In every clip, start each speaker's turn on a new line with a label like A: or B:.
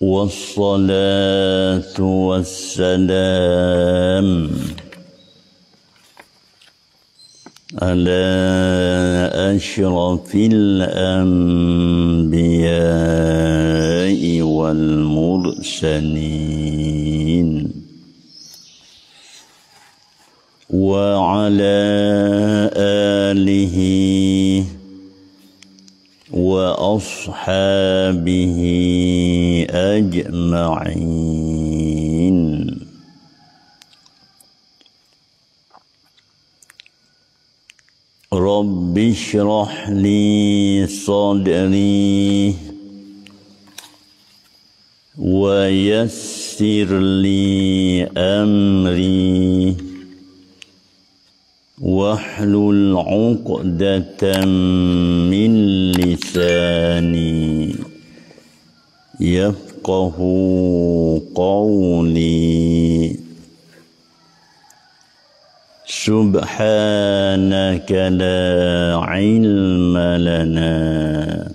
A: والصلاة والسلام على أشرف الأنبياء والمرسلين وعلى آله وأصحابه أجمعين رب اشرح لي صدري ويسر لي أمري واحلل عقدة من لساني يفقهوا قولي سبحانك لا علم لنا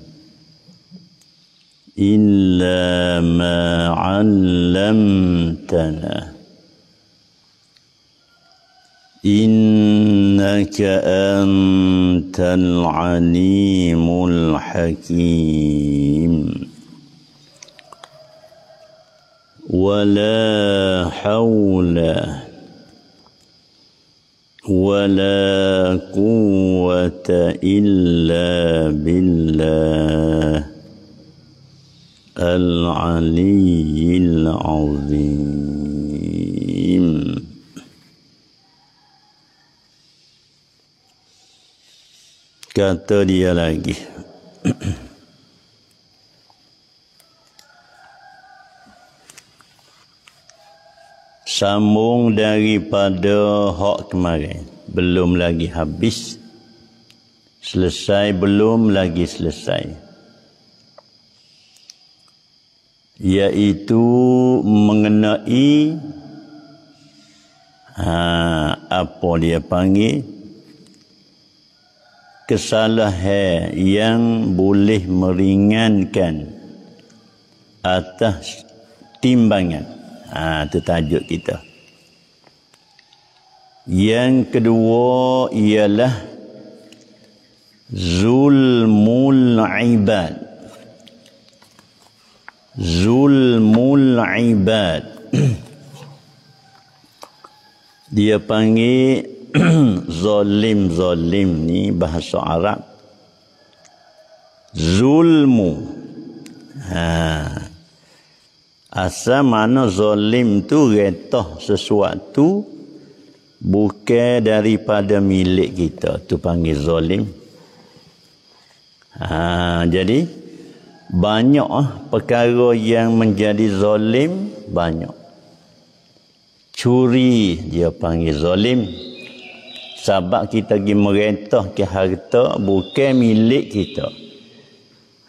A: إلا ما علمتنا إنك أنت العليم الحكيم ولا حول ولا قوة إلا بالله العلي العظيم kata dia lagi sambung daripada hak kemarin belum lagi habis selesai belum lagi selesai Yaitu mengenai ha, apa dia panggil kesalahan yang boleh meringankan atas timbangan ha, itu tajuk kita yang kedua ialah zulmul ibad zulmul ibad dia panggil zalim zalim ni bahasa Arab zulmu ha Asal mana zalim tu retah sesuatu bukan daripada milik kita tu panggil zalim. Ha, jadi banyak ah perkara yang menjadi zalim banyak. Curi dia panggil zalim. Sebab kita pergi merentah ke harta bukan milik kita.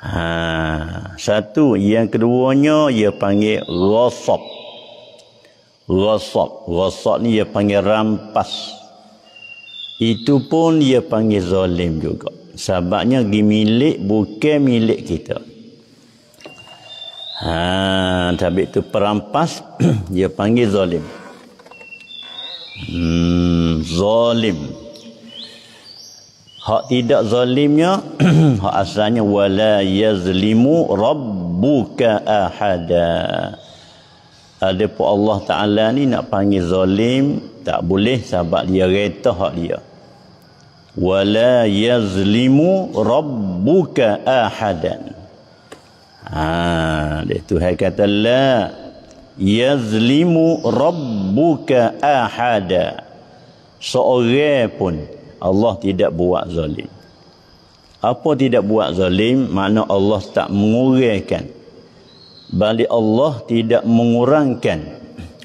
A: Ha, satu yang keduanya ia panggil ghasab. Ghasab, ghasab ni ia panggil rampas. Itu pun ia panggil zalim juga. Sebabnya gi milik bukan milik kita. Ha, tapi itu perampas dia panggil zalim. Hmm, zalim. Hak tidak zalimnya asalnya wala yazlimu rabbuka ahada Adapun Allah Ta'ala ni nak panggil zalim tak boleh sebab dia reta hak dia wala yazlimu rabbuka ahadan ha dia tu hai kata la yazlimu rabbuka ahada seorang pun Allah tidak buat zalim apa tidak buat zalim makna Allah tak mengurangkan balik Allah tidak mengurangkan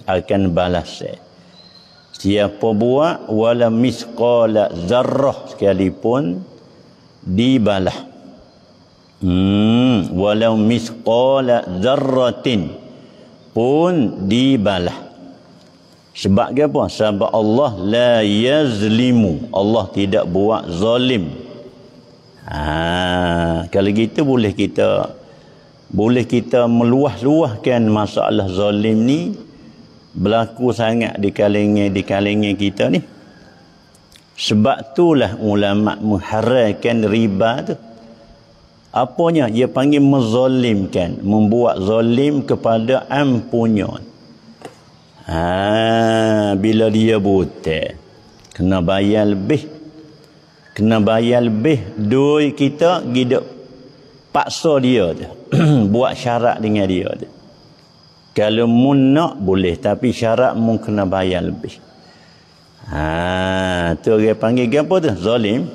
A: akan balas siapa buat wala misqala zarrah sekalipun dibalah hmm wala misqala zarratin pun dibalas sebab apa sebab Allah la yazlimu Allah tidak buat zalim Ha, kalau gitu boleh kita boleh kita meluah-luahkan masalah zalim ni berlaku sangat di kalengnya di kalengnya kita ni. Sebab itulah ulama mengharakan riba tu. Apanya dia panggil menzalimkan, membuat zalim kepada ampunan. Ha, bila dia buta kena bayar lebih kena bayar lebih Doi kita gidak paksa dia tu, buat syarat dengan dia tu. kalau mu nak boleh tapi syarat mu kena bayar lebih ha tu orang panggil apa tu zalim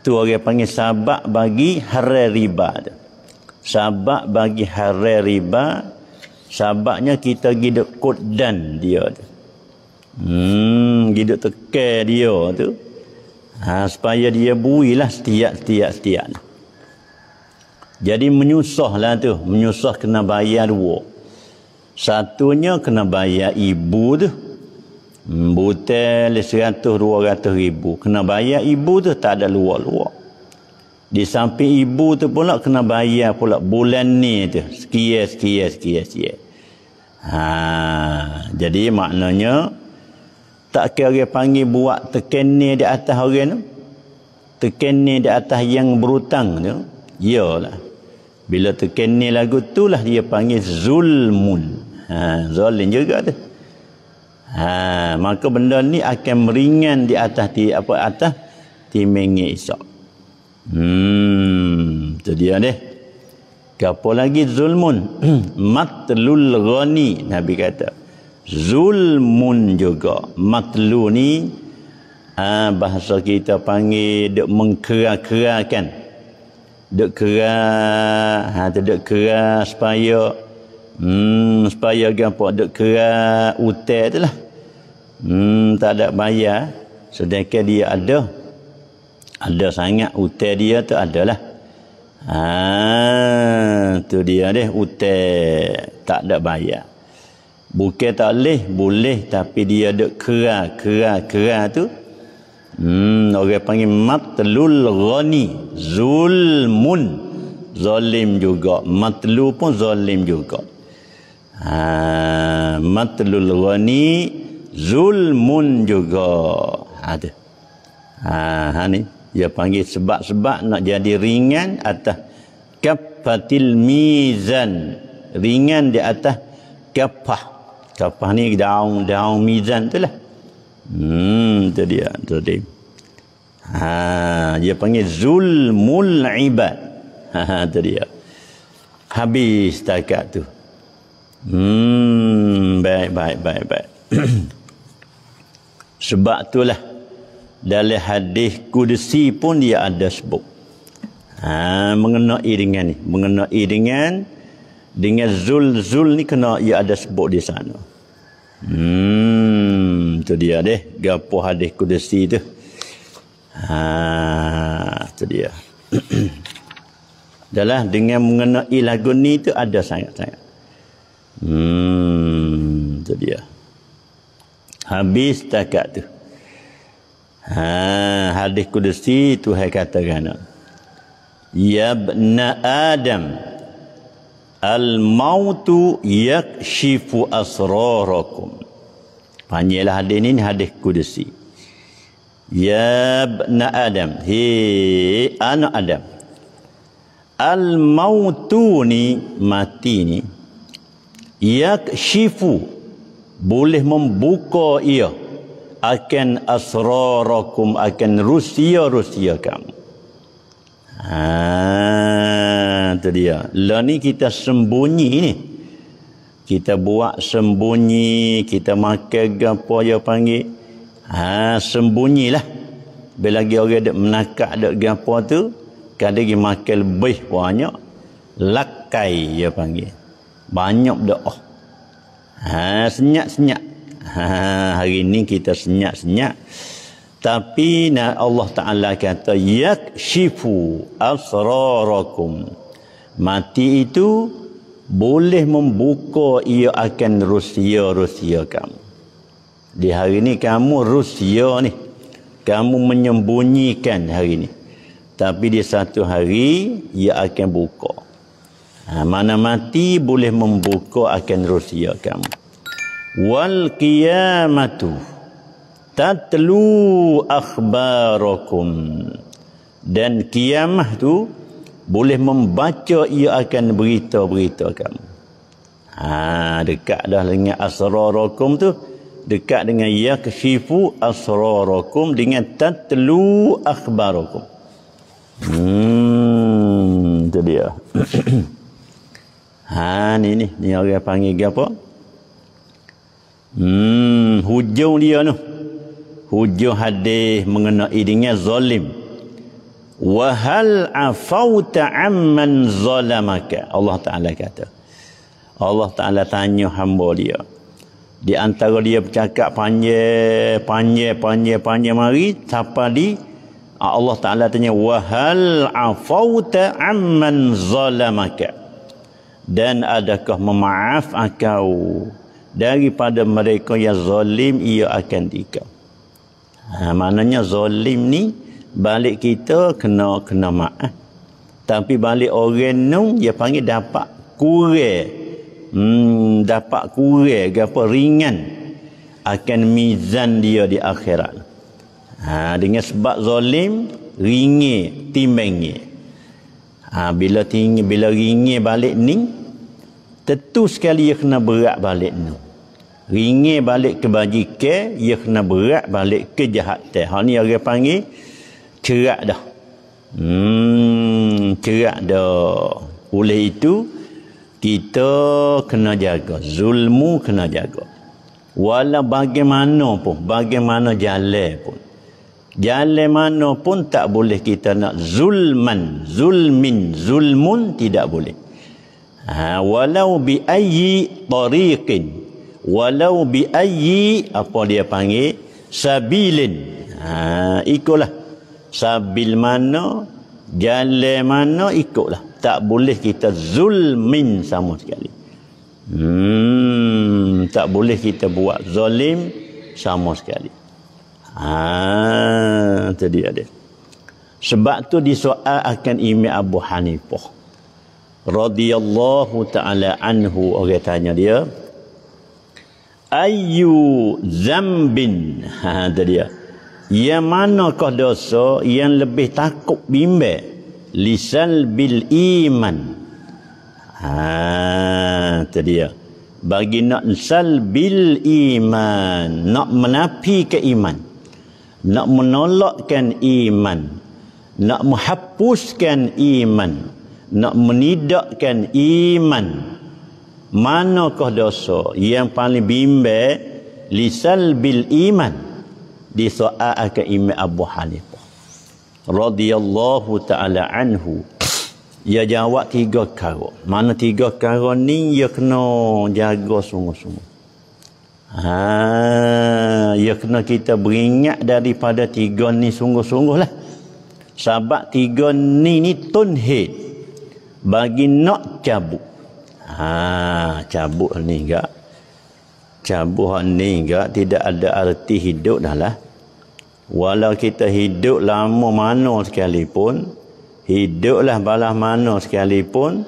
A: tu orang panggil sabak bagi harai riba tu sabak bagi harai riba sabaknya kita gidak dan dia tu hmm gidak tekan dia tu Ha, supaya dia builah setiap setiap setiap. Jadi menyusahlah tu, menyusah kena bayar dua. Satunya kena bayar ibu tu. Hmm, butel 100 200 ribu kena bayar ibu tu tak ada luar-luar. Di samping ibu tu pula kena bayar pula bulan ni tu. Sekian sekian sekian sekian. Ha, jadi maknanya tak kira panggil buat terkenir di atas orang tu terkenir di atas yang berhutang tu lah, bila terkenir lagu tu lah dia panggil zulmun ha, zalim juga tu ha, maka benda ni akan meringan di atas di apa atas timengi isyak hmm tu dia ni apa lagi zulmun matlul ghani nabi kata zulmun juga matlu ni ha, bahasa kita panggil dek mengkerak-kerakan dek kerak ha tu dek kerak supaya hmm supaya gapo dek kerak utek tu lah hmm tak ada bayar sedangkan dia ada ada sangat utek dia tu adalah ha, tu dia deh utek tak ada bayar Bukan tak boleh, boleh tapi dia ada kera, kera, kera tu. Hmm, orang panggil matlul ghani, zulmun. Zalim juga. Matlu pun zalim juga. Ha, matlul ghani, zulmun juga. Ada. Ha, ha, ha, ni. Dia panggil sebab-sebab nak jadi ringan atas kapatil mizan. Ringan di atas kapah kapah ni daun daun mizan tu lah hmm tu dia tu dia ha, dia panggil zulmul ibad ha, ha, tu dia habis takat tu hmm baik baik baik baik sebab tu lah Dalam hadis kudusi pun dia ada sebut ha, mengenai dengan ni mengenai dengan dengan zul zul ni kena ia ada sebut di sana hmm tu dia deh gapo hadis kudusi tu ha tu dia adalah dengan mengenai lagu ni tu ada sangat-sangat hmm tu dia habis takat tu ha hadis kudusi tu hai katakan ya adam Al-mautu yakshifu asrarakum. Panjilah hadis ini hadis kudusi. Ya bna Adam. Hei Anu Adam. Al-mautu ni mati ni. Yakshifu. Boleh membuka ia. Akan asrarakum. Akan rusia-rusia kamu. Ha, tu dia. La ni kita sembunyi ni. Kita buat sembunyi, kita makan gapo ya panggil. Ha, ah, sembunyilah. Bila lagi orang dak menakak dak gapo tu, kada gi makan lebih banyak lakai ya panggil. Banyak doa. Oh. Ah, ha, senyap-senyap. Ha, hari ni kita senyap-senyap. Tapi Allah Ta'ala kata, Yak Yakshifu asrarakum. Mati itu boleh membuka ia akan rusia-rusia kamu. Di hari ini kamu rusia ni. Kamu menyembunyikan hari ini. Tapi di satu hari, ia akan buka. Ha, mana mati boleh membuka akan rusia kamu. Wal qiyamatu tatlu akhbarakum dan kiamah tu boleh membaca ia akan berita-berita kamu ha dekat dah dengan asrarakum tu dekat dengan ya kashifu asrarakum dengan tatlu akhbarakum hmm itu dia ha ni ni ni orang panggil apa hmm hujung dia tu no hujuh hadis mengenai dengan zalim wa hal afauta amman zalamaka Allah taala kata Allah taala tanya hamba dia di antara dia bercakap panjang panjang panjang panjang mari sampai di Allah taala tanya wa hal afauta amman zalamaka dan adakah memaaf engkau daripada mereka yang zalim ia akan dikau Ha, maknanya zalim ni balik kita kena kena maaf. Eh? Tapi balik orang ni dia panggil dapat kurang. Hmm, dapat kurang apa ringan akan mizan dia di akhirat. Ha, dengan sebab zalim ringi timbang ha, bila tinggi bila ringi balik ni tentu sekali dia kena berat balik ni ringi balik ke bajike ia ya kena berat balik ke jahat teh hal ni orang panggil cerak dah hmm cerak dah oleh itu kita kena jaga zulmu kena jaga wala bagaimana pun bagaimana jalan pun jalan mana pun tak boleh kita nak zulman zulmin zulmun tidak boleh ha, walau bi ayyi tariqin walau bi ayyi apa dia panggil sabilin ha ikutlah sabil mana jalan mana ikutlah tak boleh kita zulmin sama sekali hmm tak boleh kita buat zalim sama sekali ha tadi ada sebab tu disoal akan Imam Abu Hanifah radhiyallahu taala anhu orang tanya dia ayu zambin ha tu dia yang manakah dosa yang lebih takut bimbe, lisan bil iman ha tu dia bagi nak sal bil iman nak menapi ke iman nak menolakkan iman nak menghapuskan iman nak menidakkan iman nak menidakkan iman manakah dosa yang paling bimbe lisal bil iman di soal ke imam Abu Hanifah radhiyallahu taala anhu ia jawab tiga perkara mana tiga perkara ni ia kena jaga sungguh-sungguh ha ia kena kita beringat daripada tiga ni sungguh sungguh lah. sebab tiga ni ni tunhid bagi nak cabut ha cabut ni enggak cabut ni enggak tidak ada arti hidup dah lah walau kita hidup lama mana sekalipun hiduplah balas mana sekalipun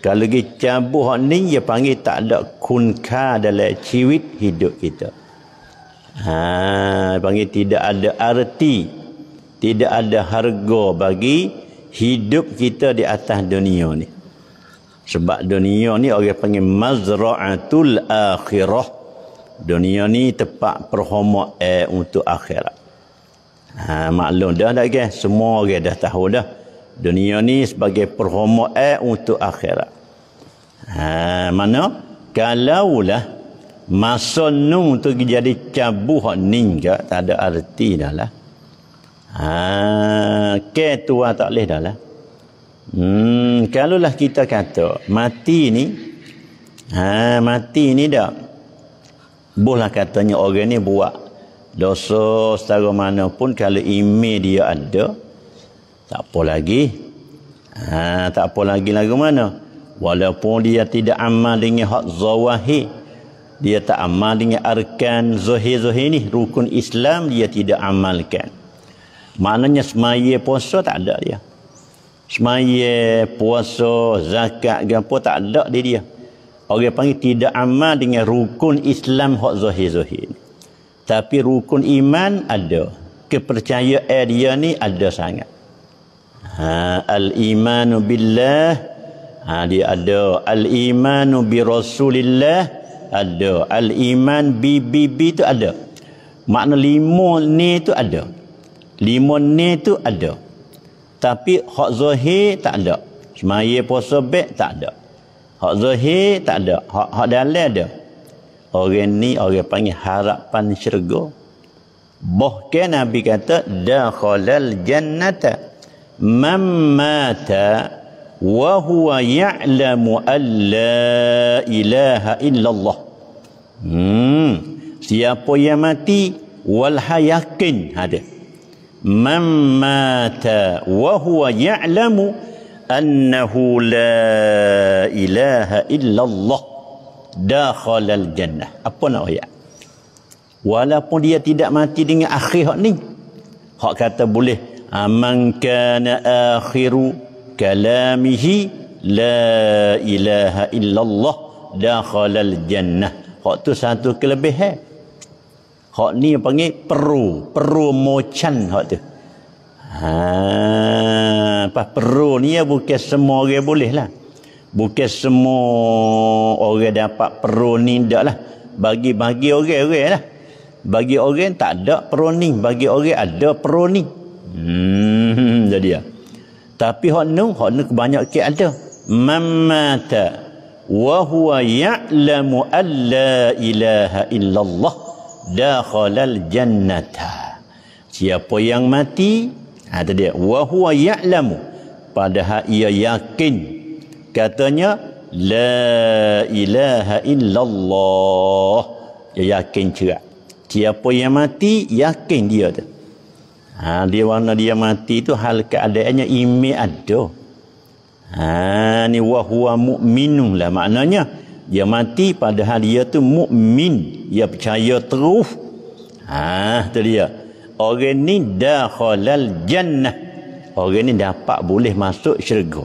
A: kalau kita cabut ni dia panggil tak ada kunka dalam ciwit hidup kita ha panggil tidak ada arti tidak ada harga bagi hidup kita di atas dunia ni sebab dunia ni orang panggil mazra'atul akhirah. Dunia ni tempat perhormat eh, untuk akhirat. Ha, maklum dah dah ke? Semua orang dah tahu dah. Dunia ni sebagai perhormat eh, untuk akhirat. Ha, mana? lah masa nung tu jadi cabuh ninja tak ada arti dah lah. Ha, ke tua tak boleh dah lah. Hmm, kalaulah kita kata mati ni ha mati ni dak. Bolehlah katanya orang ni buat dosa secara mana pun kalau ime dia ada tak apa lagi. Ha tak apa lagi lagu mana. Walaupun dia tidak amal dengan hak zawahi dia tak amal dengan arkan zuhir-zuhir ni rukun Islam dia tidak amalkan. Maknanya semaya puasa tak ada dia. Ya? semaya, puasa, zakat ke apa tak ada di dia. Orang panggil tidak amal dengan rukun Islam hak zahir-zahir. Tapi rukun iman ada. Kepercayaan dia ni ada sangat. Ha, Al-imanu billah. Ha, dia ada. Al-imanu bi rasulillah. Ada. Al-iman bi bi bi tu ada. Makna lima ni tu ada. Lima ni tu ada tapi hak zahir tak ada semaya puasa baik tak ada hak zahir tak ada hak hak dalam ada orang ni orang panggil harapan syurga bahkan nabi kata dakhalal jannata man mata wa huwa ya'lamu an ilaha illallah hmm siapa yang mati wal hayakin hadis man mata wa huwa ya'lamu annahu la ilaha illallah dakhala al Apa nak ayat? Walaupun dia tidak mati dengan akhir hak ni. Hak kata boleh man kana akhiru kalamihi la ilaha illallah dakhala al Hak tu satu kelebihan. Eh? Hak ni panggil peru, peru mochan hak tu. Ha, pas peru ni ya bukan semua orang boleh lah. Bukan semua orang dapat peru ni dak lah. Bagi-bagi orang-orang lah. Bagi orang tak ada peru ni, bagi orang ada peru ni. Hmm, jadi ya. Tapi hak nu, hak banyak kebanyakan ada. Mamata wa huwa ya'lamu alla ilaha illallah dakhalal jannata siapa yang mati ada dia wa huwa ya'lamu padahal ia yakin katanya la ilaha illallah ia yakin juga siapa yang mati yakin dia tu ha, dia warna dia mati tu hal keadaannya imi ada ha, ni wa huwa mu'minun lah maknanya dia mati padahal dia tu mukmin dia percaya terus ha tu dia orang ni dakhalal jannah orang ni dapat boleh masuk syurga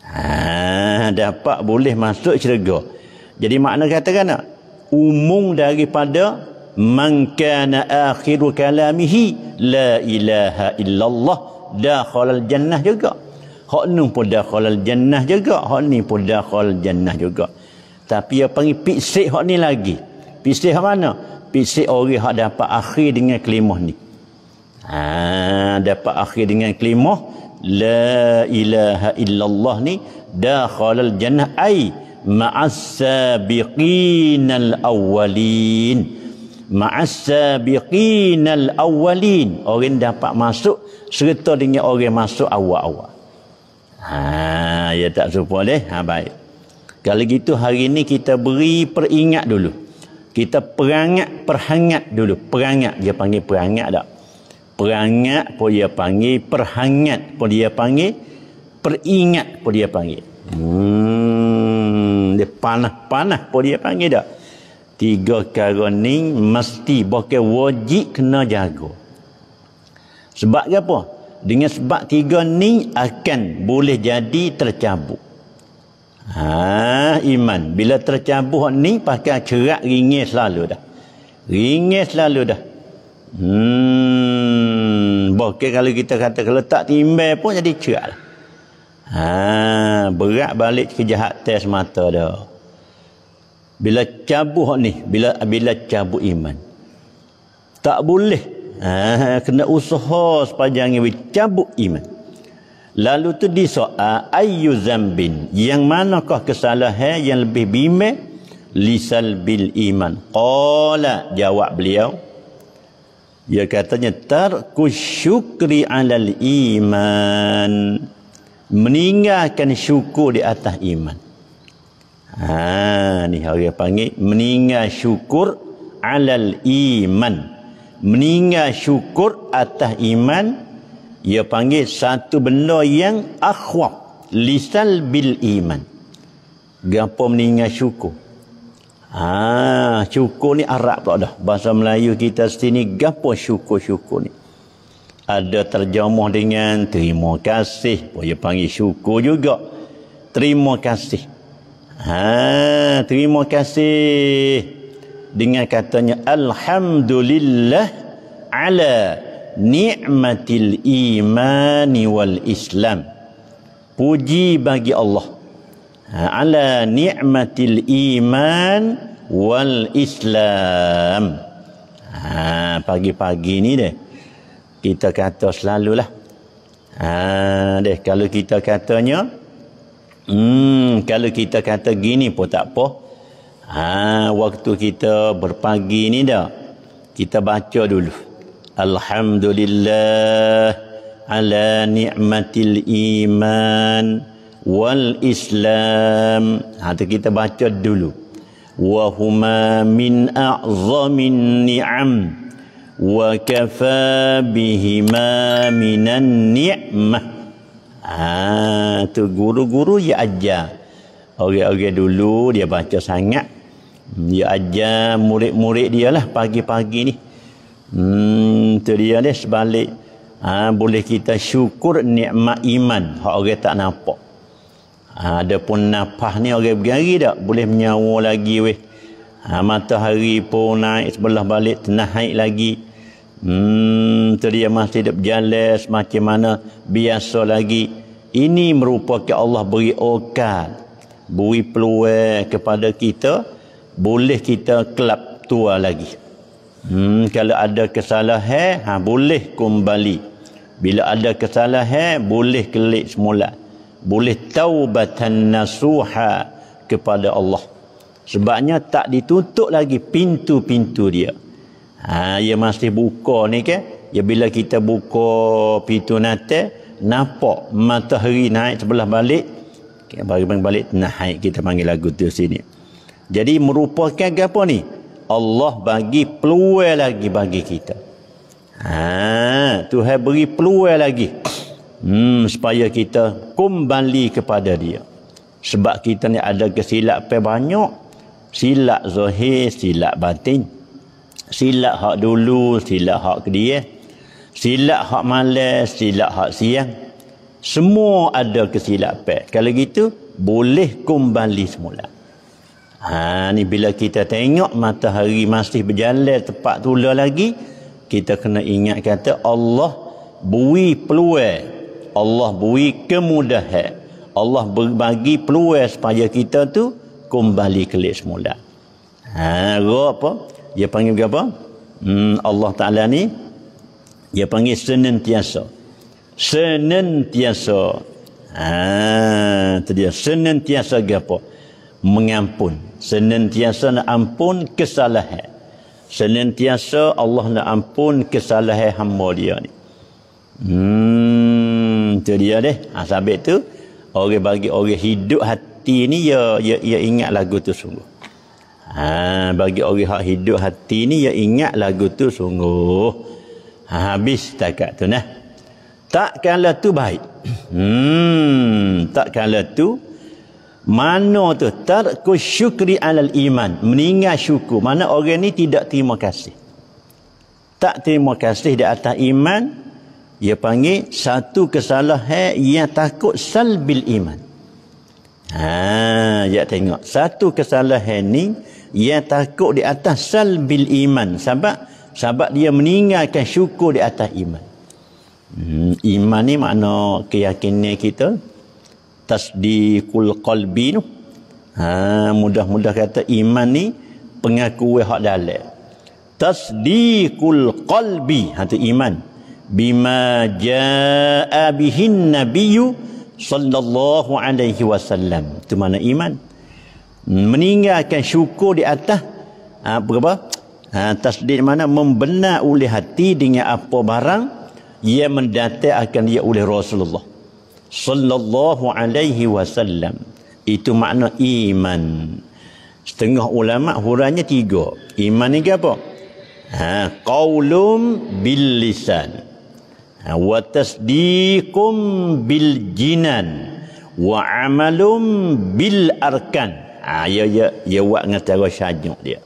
A: ha dapat boleh masuk syurga jadi makna katakan tak umum daripada man kana akhiru kalamihi la ilaha illallah dakhalal jannah juga hak ni pun dakhalal jannah juga hak ni pun dakhalal jannah juga tapi dia panggil piksik hak ni lagi. Piksik hak mana? Piksik orang hak dapat akhir dengan kelimah ni. Ha, dapat akhir dengan kelimah la ilaha illallah ni dakhalal jannah ai ma'assabiqin al-awwalin ma'assabiqin al-awwalin orang dapat masuk serta dengan orang masuk awal-awal ha ya tak serupa leh ha baik kalau gitu hari ini kita beri peringat dulu. Kita perangat, perhangat dulu. Perangat, dia panggil perangat tak? Perangat pun dia panggil, perhangat pun dia panggil, peringat pun dia panggil. Hmm, dia panah-panah pun dia panggil tak? Tiga kara ni mesti bahkan wajib kena jaga. Sebab apa? Dengan sebab tiga ni akan boleh jadi tercabut. Ha, iman. Bila tercabut ni, pakai cerak ringis selalu dah. Ringis selalu dah. Hmm, bahkan kalau kita kata letak timbal pun jadi cerak lah. Ha, berat balik kejahat tes mata dah. Bila cabut ni, bila bila cabut iman. Tak boleh. Ha, kena usaha sepanjang ini, cabut iman. Lalu tu di soal ayu zambin. Yang manakah kesalahan yang lebih bimbing? Lisal bil iman. Qala jawab beliau. Ya katanya tarku syukri alal iman. Meninggalkan syukur di atas iman. Ha ni orang panggil meninggal syukur alal iman. Meninggal syukur atas iman ia panggil satu benda yang akhwab lisal bil iman gapo meninggal syukur ah syukur ni arab pula dah bahasa melayu kita sini gapo syukur-syukur ni ada terjemah dengan terima kasih boleh panggil syukur juga terima kasih ha terima kasih dengan katanya alhamdulillah ala ni'matil imani wal islam puji bagi Allah ha, ala ni'matil iman wal islam ha, pagi-pagi ni deh kita kata selalu lah. ha, deh kalau kita katanya hmm, kalau kita kata gini pun tak apa ha, waktu kita berpagi ni dah kita baca dulu Alhamdulillah ala ni'matil iman wal islam. Ha tu kita baca dulu. Wa huma min a'zamin ni'am wa kafa minan ni'mah. Ha tu guru-guru dia ajar. Orang-orang dulu dia baca sangat. Dia ajar murid-murid dia lah pagi-pagi ni. Hmm, tu dia ni sebalik. Ha, boleh kita syukur nikmat iman. Hak orang tak nampak. Ha, ada pun nafah ni orang bergari tak? Boleh menyawa lagi weh. Ha, matahari pun naik sebelah balik. Tenah naik lagi. Hmm, tu dia masih hidup jalan macam mana. Biasa lagi. Ini merupakan Allah beri okal. Beri peluang kepada kita. Boleh kita kelab tua lagi. Hmm, kalau ada kesalahan, ha, boleh kembali. Bila ada kesalahan, ha, boleh kelik semula. Boleh taubatan nasuha kepada Allah. Sebabnya tak ditutup lagi pintu-pintu dia. Ha, ia ya masih buka ni ke? Ya bila kita buka pintu nanti, nampak matahari naik sebelah balik. Bagaimana balik, naik kita panggil lagu tu sini. Jadi merupakan apa ni? Allah bagi peluang lagi bagi kita. Ha, Tuhan beri peluang lagi. Hmm, supaya kita kembali kepada dia. Sebab kita ni ada kesilapan banyak. Silap zahir, silap batin. Silap hak dulu, silap hak kedia. Silap hak malas, silap hak siang. Semua ada kesilapan. Kalau gitu, boleh kembali semula. Ha ni bila kita tengok matahari masih berjalan tepat tula lagi kita kena ingat kata Allah bui peluang, Allah bui kemudahan, Allah bagi peluang supaya kita tu kembali kelas semula. Ha apa? Dia panggil apa? Hmm Allah Taala ni dia panggil senantiasa. Senantiasa. Ha tu dia senantiasa apa? mengampun senantiasa nak ampun kesalahan senantiasa Allah nak ampun kesalahan hamba dia ni hmm tu dia deh ha, sabit tu orang bagi orang hidup hati ni ya ya, ya ingat lagu tu sungguh ha, bagi orang hak hidup hati ni ya ingat lagu tu sungguh ha, habis takat tu nah tak tu baik hmm tak kala tu mana tu tarku syukri alal iman meninggal syukur mana orang ni tidak terima kasih tak terima kasih di atas iman dia panggil satu kesalahan yang takut salbil iman ha ya tengok satu kesalahan ni yang takut di atas salbil iman sebab sebab dia meninggalkan syukur di atas iman hmm, iman ni makna keyakinan kita tasdiqul qalbi tu ha mudah-mudah kata iman ni pengakui hak dalam tasdiqul qalbi hati iman bima jaa bihin nabiyyu sallallahu alaihi wasallam tu mana iman meninggalkan syukur di atas ha, berapa ha, tasdid mana membenar oleh hati dengan apa barang ia mendatangkan dia oleh Rasulullah sallallahu alaihi wasallam itu makna iman setengah ulama huranya tiga iman ni apa ha qaulum bil lisan ha, wa tasdiqum bil jinan wa amalum bil arkan ha, ya ya ya buat dengan cara sajuk dia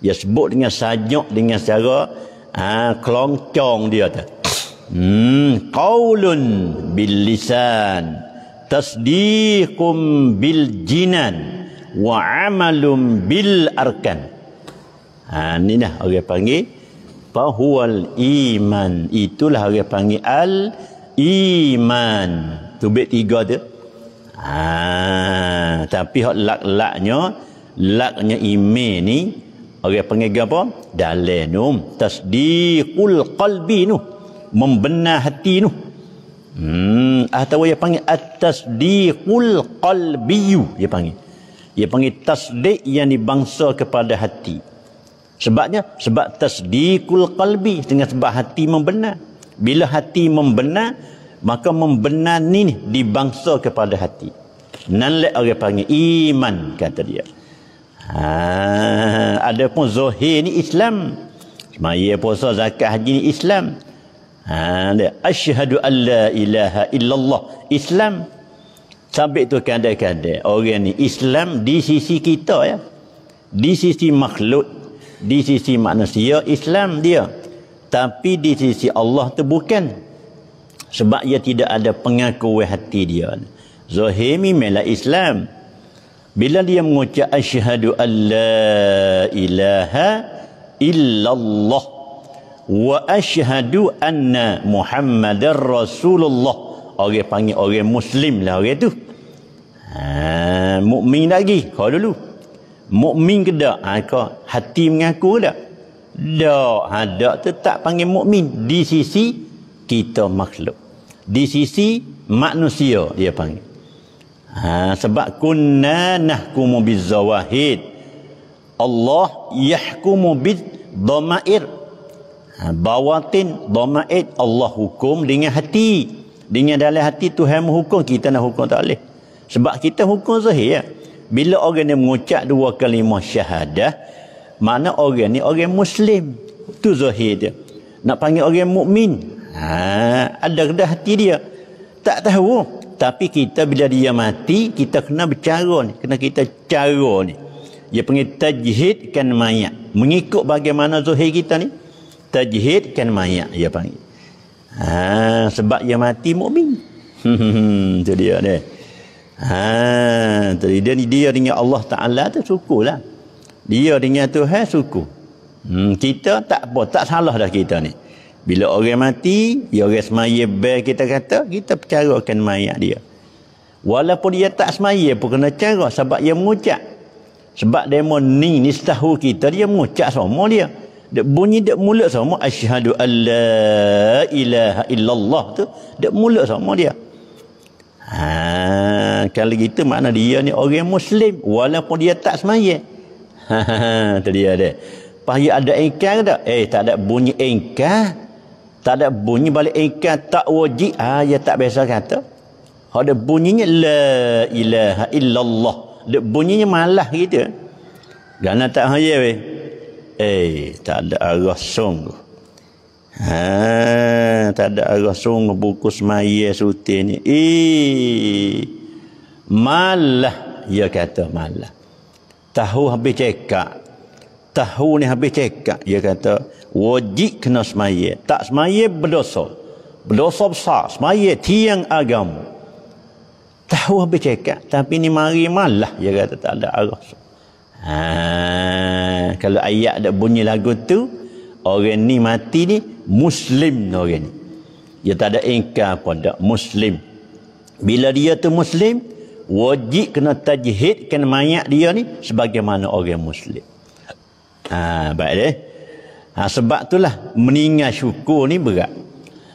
A: dia ya sebut dengan sajuk dengan cara ha, kelongcong dia tu Hmm, qaulun bil lisan tasdiqum bil jinan wa amalum bil arkan. Ha ni dah orang panggil fahuwal iman. Itulah orang panggil al iman. Tu bet tiga tu. Ha tapi hak lak-laknya laknya iman ni orang panggil apa? Dalenum tasdiqul qalbi nu. No Membenah hati tu. Hmm, atau ah, dia panggil at-tasdiqul qalbi. Dia panggil. Dia panggil tasdiq yang dibangsa kepada hati. Sebabnya sebab tasdiqul qalbi dengan sebab hati membenah. Bila hati membenah, maka membena ni dibangsa kepada hati. Nan le orang panggil iman kata dia. Ha, ada pun zahir ni Islam. Semaya puasa zakat haji ni Islam. Ha dia asyhadu an ilaha illallah. Islam sambil tu kanda-kanda. Orang ni Islam di sisi kita ya. Di sisi makhluk, di sisi manusia Islam dia. Tapi di sisi Allah tu bukan. Sebab ia tidak ada pengakuan hati dia. Zahir mela Islam. Bila dia mengucap asyhadu an ilaha illallah wa asyhadu anna Muhammadar Rasulullah. Orang panggil orang Muslim lah orang tu. Ha, mukmin lagi kau dulu. Mukmin ke dak? Ha, kau hati mengaku ke dak? Dak. Ha, dak tu panggil mukmin di sisi kita makhluk. Di sisi manusia dia panggil. Ha, sebab kunna nahkumu bizawahid. Allah yahkumu bid dhamair Ha, bawatin dhamait Allah hukum dengan hati. Dengan dalam hati Tuhan menghukum kita nak hukum tak boleh. Sebab kita hukum zahir ya. Bila orang ni mengucap dua kalimah syahadah, mana orang ni orang muslim. Tu zahir dia. Nak panggil orang mukmin. Ha, ada dah hati dia. Tak tahu. Tapi kita bila dia mati, kita kena bercara ni. Kena kita cara ni. Dia panggil tajhidkan mayat. Mengikut bagaimana zuhir kita ni tajhidkan mayat dia panggil ha, sebab dia mati mukmin itu dia dia ha, jadi dia, ni dia dengan Allah Ta'ala tu syukur lah dia dengan Tuhan syukur hmm, kita tak apa tak salah dah kita ni bila orang mati dia orang semaya bel kita kata kita percarakan mayat dia walaupun dia tak semaya pun kena cara sebab dia mengucap sebab dia ni nistahu kita dia mengucap semua dia Dek bunyi dek mulut sama asyhadu alla ilaha illallah tu dek mulut sama dia. Ha kalau gitu makna dia ni orang muslim walaupun dia tak semaya. Ha, ha, ha dia ada. Pahaya ada engkar tak? Eh tak ada bunyi engkar. Tak ada bunyi balik engkar tak wajib. Ha dia tak biasa kata. Ada ha, bunyinya la ilaha illallah. Dek bunyinya malah gitu. Jangan tak hayal weh eh tak ada arah sungguh ha tak ada arah sungguh buku semaya sutih ni eh malah dia kata malah tahu habis cekak tahu ni habis cekak dia kata wajib kena semaya tak semaya berdosa berdosa besar semaya tiang agama tahu habis cekak tapi ni mari malah dia kata tak ada arah sungguh Ha, kalau ayat ada bunyi lagu tu, orang ni mati ni, Muslim orang ni. Dia tak ada ingkar pun, tak Muslim. Bila dia tu Muslim, wajib kena kena mayat dia ni sebagaimana orang Muslim. Ha, baik deh. Ha, sebab itulah meninggal syukur ni berat.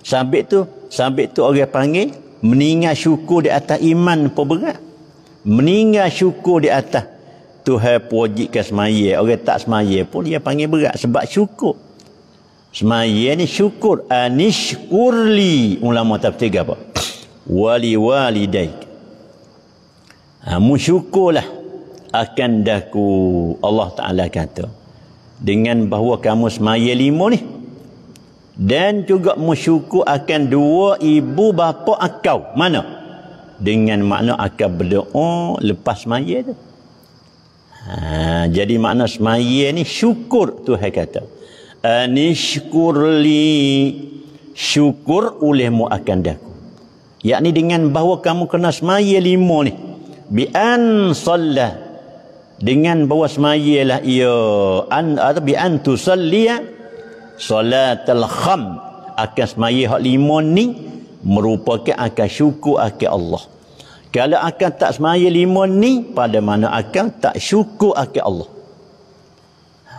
A: Sambil tu, sambil tu orang panggil meninggal syukur di atas iman pun berat. Meninggal syukur di atas Tuhan wajibkan semaya. Orang tak semaya pun dia panggil berat sebab syukur. Semaya ni syukur. Anishkurli. Ulama tafsir apa? Wali walidai. Ha, syukurlah akan daku. Allah Ta'ala kata. Dengan bahawa kamu semaya lima ni. Dan juga syukur akan dua ibu bapa kau. Mana? Dengan makna akan berdoa lepas semaya tu. Ah, jadi makna semaya ni syukur tu Tuhan kata. Anishkurli ah, syukur olehmu akan daku. Yakni dengan bahawa kamu kena semaya lima ni. Bi an sallah. Dengan bahawa semaya lah ia. An, atau bi an tu Salatul kham. Akan semaya hak lima ni. Merupakan akan syukur akan Allah. Kalau akan tak semaya lima ni, pada mana akan tak syukur akan Allah.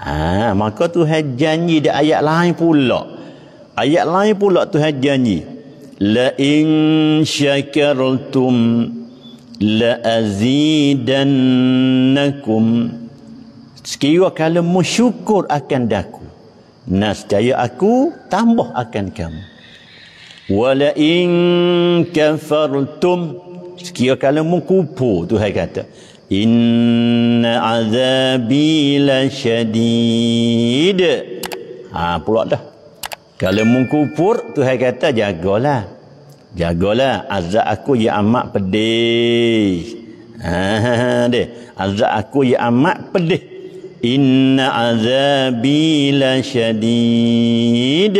A: Ha, maka Tuhan janji di ayat lain pula. Ayat lain pula Tuhan janji. La in syakartum la azidannakum. Sekiranya kalau mensyukur akan daku. Nasjaya aku tambah akan kamu. Wala in kafartum. Sekiranya kalau mengkubur Tuhan kata Inna azabi lasyadid Ha pula dah Kalau mengkubur Tuhan kata jagalah Jagalah azab aku yang amat pedih Ha deh Azab aku yang amat pedih Inna azabi lasyadid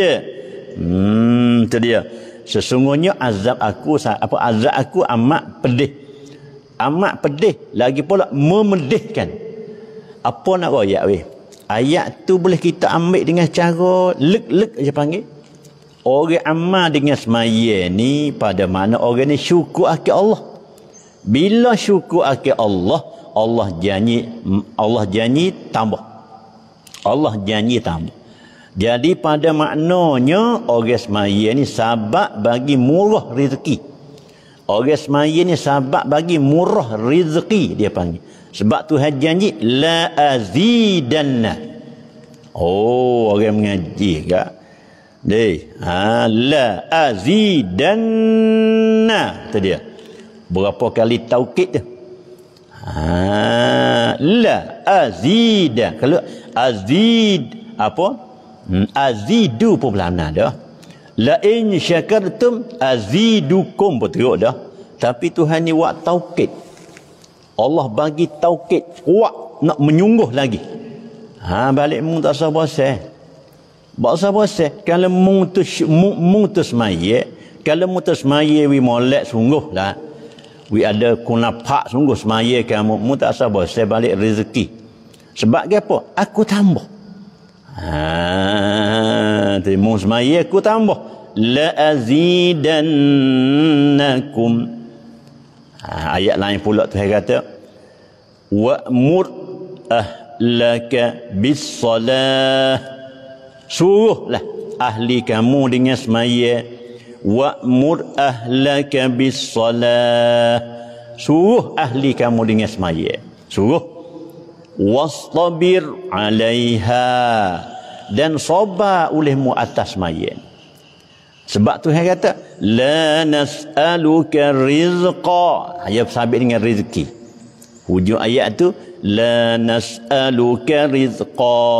A: Hmm itu dia sesungguhnya azab aku apa azab aku amat pedih amat pedih lagi pula memedihkan apa nak ayat weh ayat tu boleh kita ambil dengan cara lek-lek je panggil orang amal dengan semaya ni pada mana orang ni syukur akhir Allah bila syukur akhir Allah Allah janji Allah janji tambah Allah janji tambah jadi pada maknanya orang semaya ni sabak bagi murah rezeki. Orang semaya ni sabak bagi murah rezeki dia panggil. Sebab tu haji janji la azidanna. Oh orang mengaji ke? Dei, ha la azidanna tu dia. Berapa kali taukid tu? Ha la azida. Kalau azid apa? Hmm, azidu pun pelana dah la in syakartum azidukum betul dah tapi Tuhan ni buat taukid Allah bagi taukid kuat nak menyungguh lagi ha balik mung tak sabar sah bak sabar sah kalau mung tu mung tu semaya kalau mung tu semaya we molek sungguh lah we ada kuna pak sungguh semaya kamu mung tak sabar sah balik rezeki sebab apa aku tambah Ha, ah, timun semaya aku tambah. La azidannakum. Ha, ah, ayat lain pula Tuhan kata. Wa mur ahlaka bisalah. Suruhlah ahli kamu dengan semaya. Wa mur ahlaka bisalah. Suruh ahli kamu dengan semaya. Suruh wastabir alaiha dan sabar olehmu atas mayat sebab tu yang kata la nas'aluka rizqa ayat sabit dengan rezeki hujung ayat tu la nas'aluka rizqa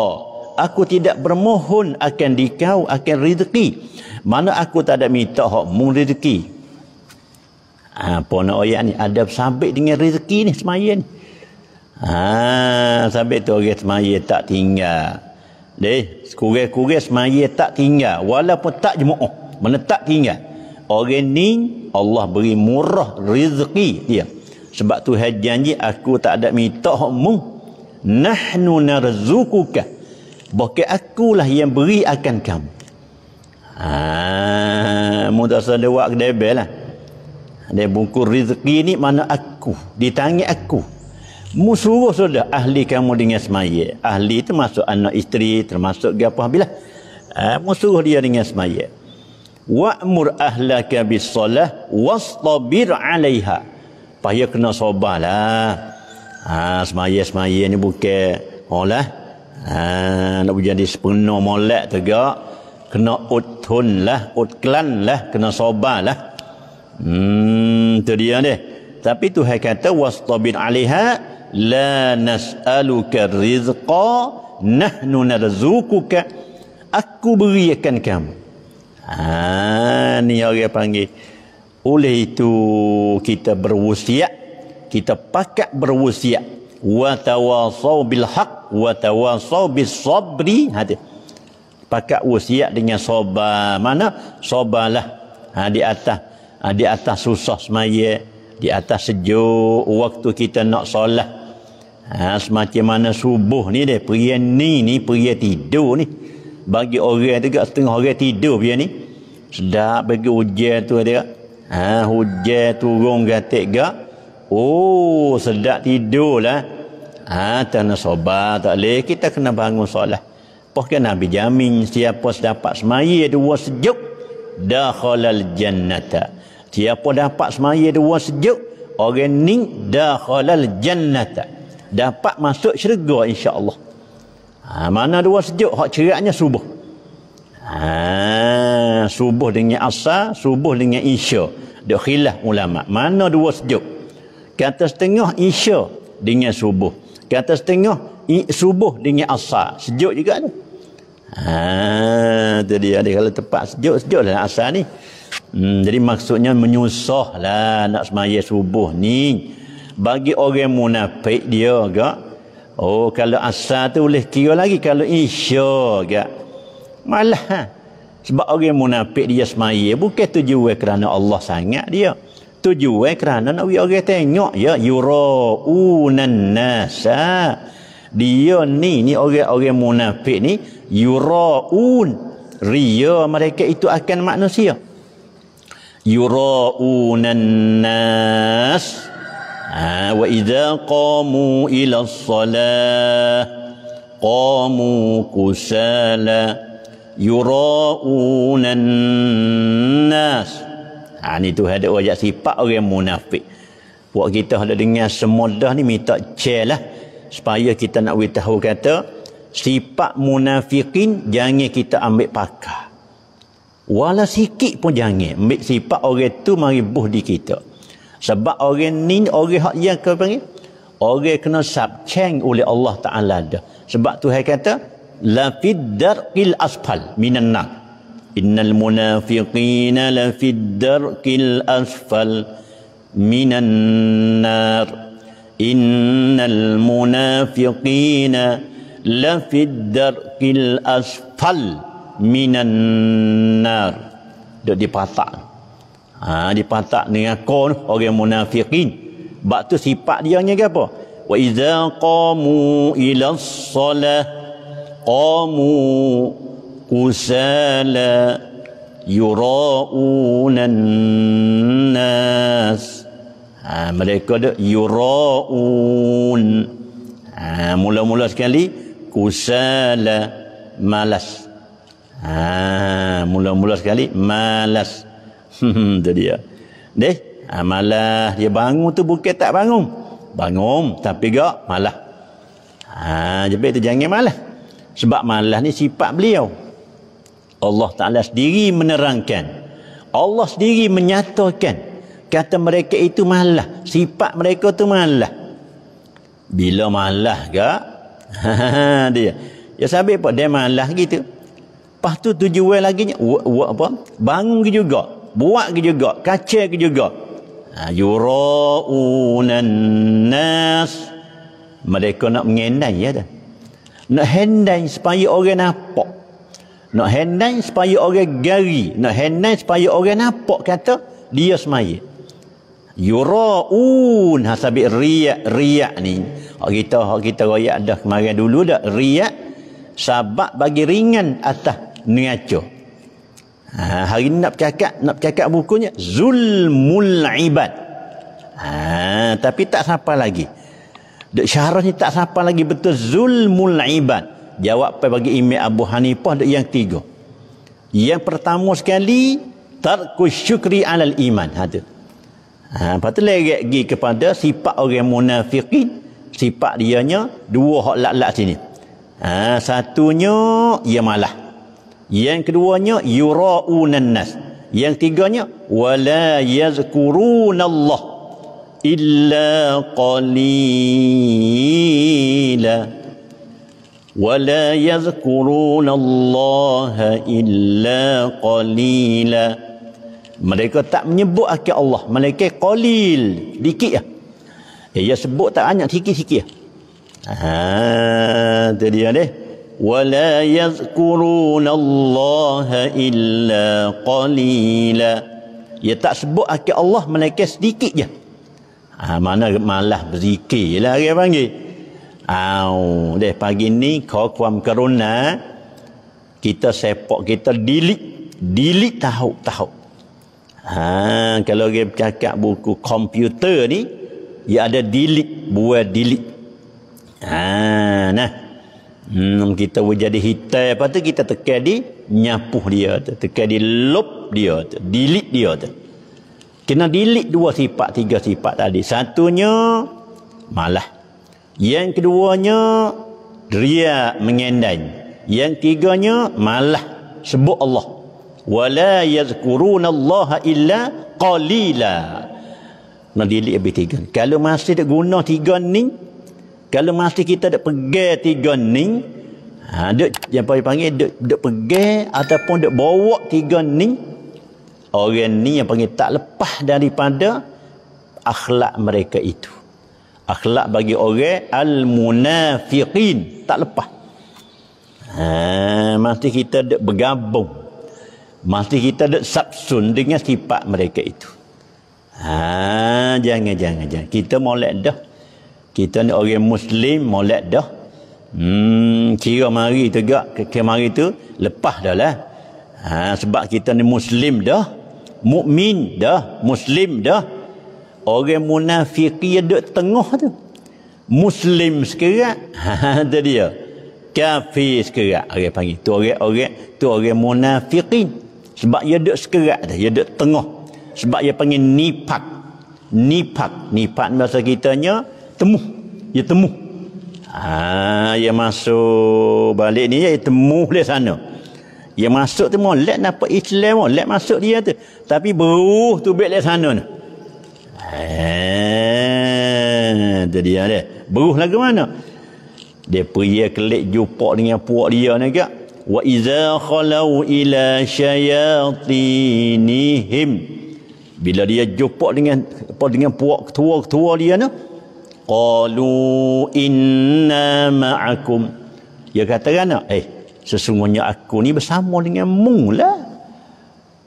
A: aku tidak bermohon akan dikau akan rezeki mana aku tak ada minta hak mu rezeki apa ah, ha, nak ayat ni adab sabit dengan rezeki ni semayan ni Ha, sampai tu orang semaya tak tinggal. Deh, sekurang-kurang semaya tak tinggal walaupun tak jemaah, mana tak tinggal. Orang ni Allah beri murah rezeki dia. Sebab tu had aku tak ada minta mu. Nahnu narzukuka. Bukan akulah yang beri akan kamu. Ha, mu tak sedar kedai belah. Dia bungkus rezeki ni mana aku, di tangan aku. Musuh sudah ahli kamu dengan semaya ahli itu masuk anak isteri termasuk dia apa bila eh, ha, mu dia dengan semaya wa'mur ahlaka bis salah wastabir alaiha payah kena sobalah ha semaya semaya ni bukan olah ha nak jadi sepenuh molek tegak kena utun lah utklan lah kena sobalah hmm tu dia ni tapi Tuhan kata wastabir alaiha la nas'aluka rizqa nahnu narzukuka aku beri akan kamu ha ni orang panggil oleh itu kita berwasiat kita pakat berwasiat wa tawasau bil haq wa tawasau bis sabri hadis pakat wasiat dengan soba mana Sobalah. ha, di atas ha, di atas susah semaya di atas sejuk waktu kita nak solat Ha, semacam mana subuh ni dia, pria ni ni, pria tidur ni. Bagi orang tu kat setengah orang tidur pria ni. Sedap bagi hujan tu dia. Ha, hujan turun gatik gak. Oh, sedap tidur lah. Ha, tak nak sobat, tak boleh. Kita kena bangun solat. Pokoknya Nabi jamin siapa dapat semayi dua sejuk. Dakhalal jannata. Siapa dapat semayi dua sejuk. Orang ni dakhalal jannata. Jannata dapat masuk syurga insya-Allah. Ha, mana dua sejuk hak ceriaknya subuh. Ha, subuh dengan asar, subuh dengan isya. Dok khilaf ulama. Mana dua sejuk? Kata setengah isya dengan subuh. Kata setengah subuh dengan asar. Sejuk juga tu. Ha, tu dia ada kalau tepat sejuk sejuk dengan lah asar ni. Hmm, jadi maksudnya menyusahlah nak semaya subuh ni bagi orang munafik dia gak oh kalau asal tu boleh kira lagi kalau insya gak malah ha, sebab orang munafik dia semaya bukan tujuan kerana Allah sangat dia tujuan kerana nak orang tengok ya yuraunan nasa dia ni ni orang-orang munafik ni yuraun ria mereka itu akan manusia yuraunan nasa Ha, wa idza qamu ila shalah qamu kusala yuraunan nas. Ha ah, ni tu ada wajah sifat orang munafik. Buat kita hendak dengar semodah ni minta chair lah supaya kita nak beritahu kata sifat munafikin jangan kita ambil pakar. Walau sikit pun jangan ambil sifat orang tu mari buh di kita. Sebab orang ni orang hak yang kau panggil orang kena sabcheng oleh Allah Taala dah. Sebab tu hai kata la darqil asfal minan nar. Innal munafiqina la darqil asfal minan nar. Innal munafiqina la darqil asfal minan nar. Dia dipatah. Ha, dia patak dengan kon orang munafiqin. Sebab tu sifat dia ni ke apa? Wa idza qamu ila salah qamu kusala yura'unan nas. Ha, mereka ada yura'un. Ha, mula-mula sekali kusala malas. Ha, mula-mula sekali malas. Ha, itu hmm, dia. Ya. Deh, amalah ah, dia bangun tu bukan tak bangun. Bangun tapi gak malah. Ha, ah, jadi tu jangan malah. Sebab malah ni sifat beliau. Allah Ta'ala sendiri menerangkan. Allah sendiri menyatakan. Kata mereka itu malah. Sifat mereka tu malah. Bila malah gak? dia. Ya sabit pun dia malah gitu. Lepas tu way lagi. Apa? Bangun juga buat ke juga kaca ke juga yura'unan nas mereka nak mengendai ya dah nak hendai supaya orang nampak nak hendai supaya orang gari nak hendai supaya orang nampak kata dia semaya yura'un hasabi riak riak ni hak kita hak kita royak dah kemarin dulu dah riak sabak bagi ringan atas ngaco Ha, hari ni nak cakap, nak cakap bukunya Zulmul Ibad. Ha, tapi tak sampai lagi. Dek syarah ni tak sampai lagi betul Zulmul Ibad. Jawab pai bagi Imam Abu Hanifah dek yang tiga. Yang pertama sekali tarku syukri alal iman. Ha tu. Ha, lepas tu lagi kepada sifat orang munafiqin. Sifat dianya dua hak lak sini. Ha, satunya ia malah. Yang keduanya yuraunan nas. Yang ketiganya wala yazkurunallah illa qalila wala yazkurunallah illa qalila mereka tak menyebut akal Allah mereka qalil dikit lah. eh, ya. sebut tak banyak sikit-sikit ah ha, tu dia deh ولا يذكرون الله إلا قليلا Ya tak sebut akhir Allah Melainkan sedikit je ha, Mana malah berzikir lah Dia panggil Au, Dari pagi ni kau kuam kerona Kita sepok kita Dilik Dilik tahu-tahu ha, Kalau dia cakap buku komputer ni Dia ada dilik Buat dilik ha, Nah Hmm, kita jadi hitam, apa tu kita tekan di nyapuh dia tu. Tekan di lop dia tu. dia Kena delete dua sifat, tiga sifat tadi. Satunya, malah. Yang keduanya, ria mengendan. Yang tiganya, malah. Sebut Allah. Wala yazkuruna Allah illa qalila. Nak delete lebih tiga. Kalau masih tak guna tiga ni, kalau masih kita dak pergi tiga ni, ha dak yang paling panggil dak dak pergi ataupun dak bawa tiga ni, orang ni yang panggil tak lepas daripada akhlak mereka itu. Akhlak bagi orang al-munafiqin tak lepas. Ha, masih kita dak bergabung. Masih kita dak sabsun dengan sifat mereka itu. Ha, jangan jangan jangan. Kita molek dah kita ni orang muslim molek dah hmm kira mari tegak ke kemari tu lepas dah lah ha, sebab kita ni muslim dah mukmin dah muslim dah orang munafik dia duduk tengah tu muslim sekirat ha, tu dia kafir sekirat orang panggil tu orang orang tu orang munafikin sebab dia duduk sekirat dah dia duduk tengah sebab dia panggil nipak nipak nipak masa kitanya temu ya temu ah ya masuk balik ni ya temu dia sana Ya masuk tu molek nampak Islam molek masuk dia tu tapi beruh tu balik dari sana ni tu dia dia beruh lagu mana dia pria kelik jumpa dengan puak dia ni kak wa iza khalau ila syayatinihim bila dia jumpa dengan apa dengan puak ketua-ketua dia ni qalu inna ma'akum dia kata kan eh sesungguhnya aku ni bersama dengan mu lah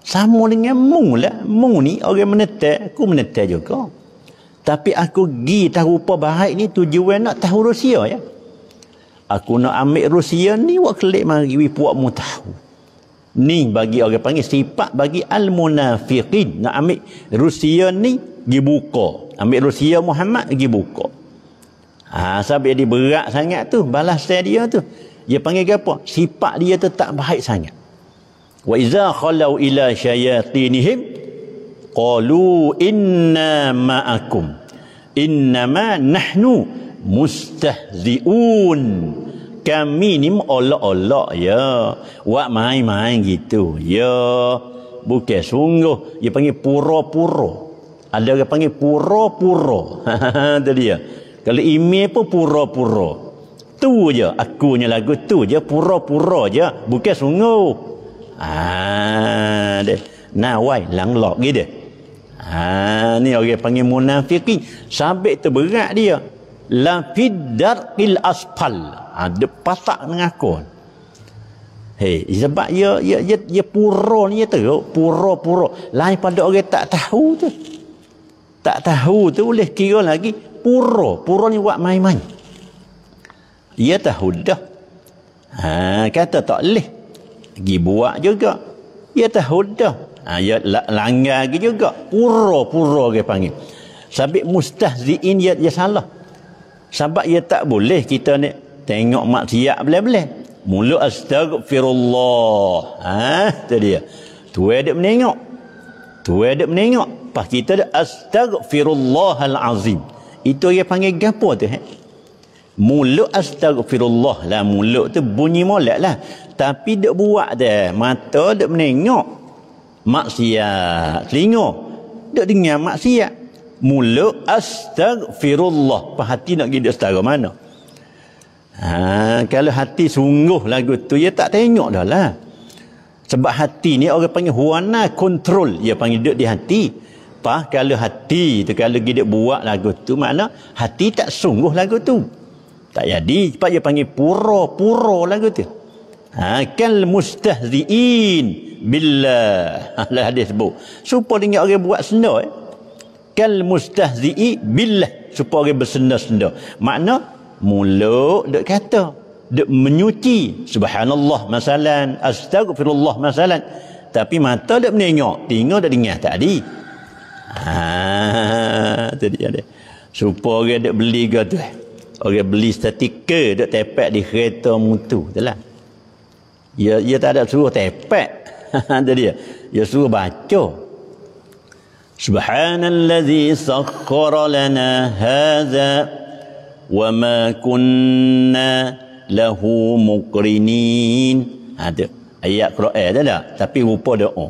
A: sama dengan mu lah mu ni orang menetek aku menetek juga tapi aku pergi tahu rupa baik ni tujuan nak tahu Rusia ya aku nak ambil Rusia ni waktu kelik mari puak mu tahu ni bagi orang panggil sifat bagi al munafiqin nak ambil Rusia ni pergi buka ambil Rusia Muhammad pergi buka ha, sebab dia berat sangat tu balas dia tu dia panggil apa sifat dia tu tak baik sangat wa iza khalau ila syayatinihim qalu inna ma'akum innama nahnu mustahzi'un kami ni olok-olok ya. Buat main-main gitu. Ya. Bukan sungguh. Dia panggil pura-pura. Ada orang panggil pura-pura. Itu dia. Kalau email pun pura-pura. Tu je. Aku punya lagu tu je. Pura-pura je. Bukan sungguh. Ah, dia. Nawai langlok gitu. Ah, ni orang panggil munafiqin. Sabit tu dia. Lafid darqil asfal. Asfal ada patak dengan aku hei sebab ia ya, ia ya, ia, ya, ia puro ni ya teruk puro puro lain pada orang tak tahu tu tak tahu tu boleh kira lagi puro puro ni buat main-main ia tahu dah ha, kata tak boleh pergi buat juga ia tahu dah ha, ia la, langgar lagi juga puro puro dia panggil sampai mustahziin ia, ia salah sebab ia tak boleh kita ni tengok maksiat belah-belah. Mulut astagfirullah. Ha, tu dia. Tu ada menengok. Tu ada menengok. Pas kita ada astagfirullahal azim. Itu dia panggil gapo tu eh? Mulut astagfirullah lah mulut tu bunyi molek lah. Tapi dia buat dia. Mata dia menengok. Maksiat. Selingur. Dia dengar maksiat. Mulut astagfirullah. Perhati nak pergi dia setara mana? Ha, kalau hati sungguh lagu tu, ia ya tak tengok dah lah. Sebab hati ni orang panggil huana kontrol. Ia panggil duduk di hati. Apa? Kalau hati tu, kalau dia buat lagu tu, makna hati tak sungguh lagu tu. Tak jadi. Sebab dia panggil pura-pura lagu tu. Ha, kal mustahzi'in billah. Ha, lah hadis sebut. Supaya dengan orang buat senda. Eh? Kal mustahzi'i bila Supaya orang bersenda-senda. Makna muluk dek kata dek menyuci subhanallah masalan astagfirullah masalan tapi mata dek menengok tengok dek dengar tadi ha tadi ada Supaya orang dek beli ke tu eh. orang beli statiker dek tepat di kereta mutu jelah ya ya tak ada suruh tepat jadi ya suruh baca Subhanallazi sakhkhara lana hadza wama kunna lahu muqrinin ada ayat Quran ada lah. tak tapi rupa doa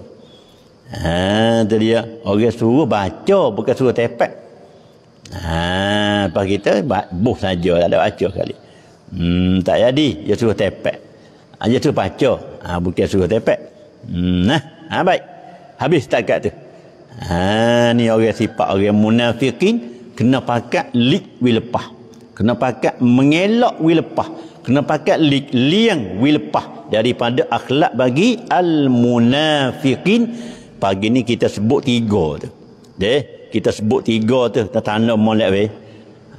A: ha tu dia orang suruh baca bukan suruh tepat ha apa kita buh saja tak ada baca sekali hmm tak jadi dia suruh tepat ha, dia suruh baca ha, bukan suruh tepat hmm nah ha baik habis setakat tu ha ni orang sifat orang munafikin kena pakat lik wilpah kena pakat mengelak wilpah? kena pakat li, liang wilpah daripada akhlak bagi al-munafiqin pagi ni kita sebut tiga tu deh kita sebut tiga tu tanda molek weh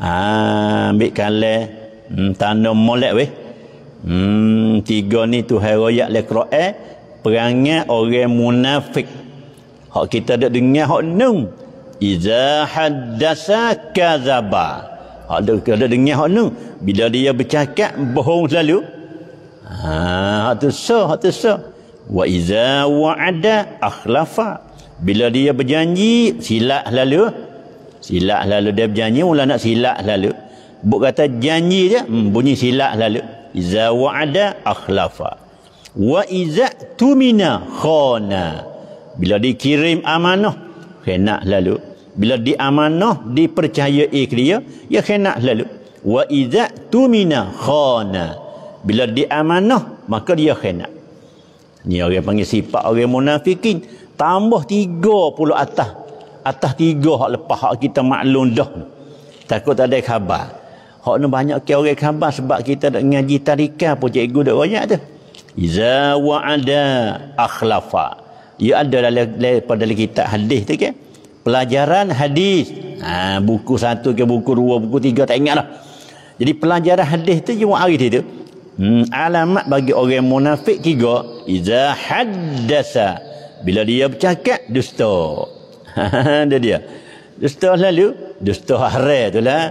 A: ha, ambil kala hmm, tanda molek weh hmm, tiga ni tu heroyak le kera'a perangai orang munafik hak kita dah dengar hak nung iza haddasa kazabah ada ada dengar hak bila dia bercakap bohong selalu ha hak tu so hak tu so wa iza wa'ada akhlafa bila dia berjanji silap lalu silap lalu dia berjanji ula nak silap lalu buk kata janji dia hmm, bunyi silap lalu iza wa'ada akhlafa wa iza tumina khana bila dikirim amanah kena lalu bila diamanah dipercayai ke dia ia ya kena lalu wa idza tumina khana bila diamanah maka dia kena. ni orang panggil sifat orang munafikin tambah tiga puluh atas atas tiga hak lepas hak kita maklum dah takut ada khabar hak ni banyak ke orang khabar sebab kita nak ngaji tarikah pun cikgu dah banyak tu iza wa'ada akhlafa ia ada dalam, dalam, dalam kitab hadis tu kan okay? pelajaran hadis ha, buku satu ke buku dua buku tiga tak ingat lah jadi pelajaran hadis tu cuma hari tu hmm, alamat bagi orang munafik tiga iza haddasa bila dia bercakap dusta dia dia dusta lalu dusta hari tu lah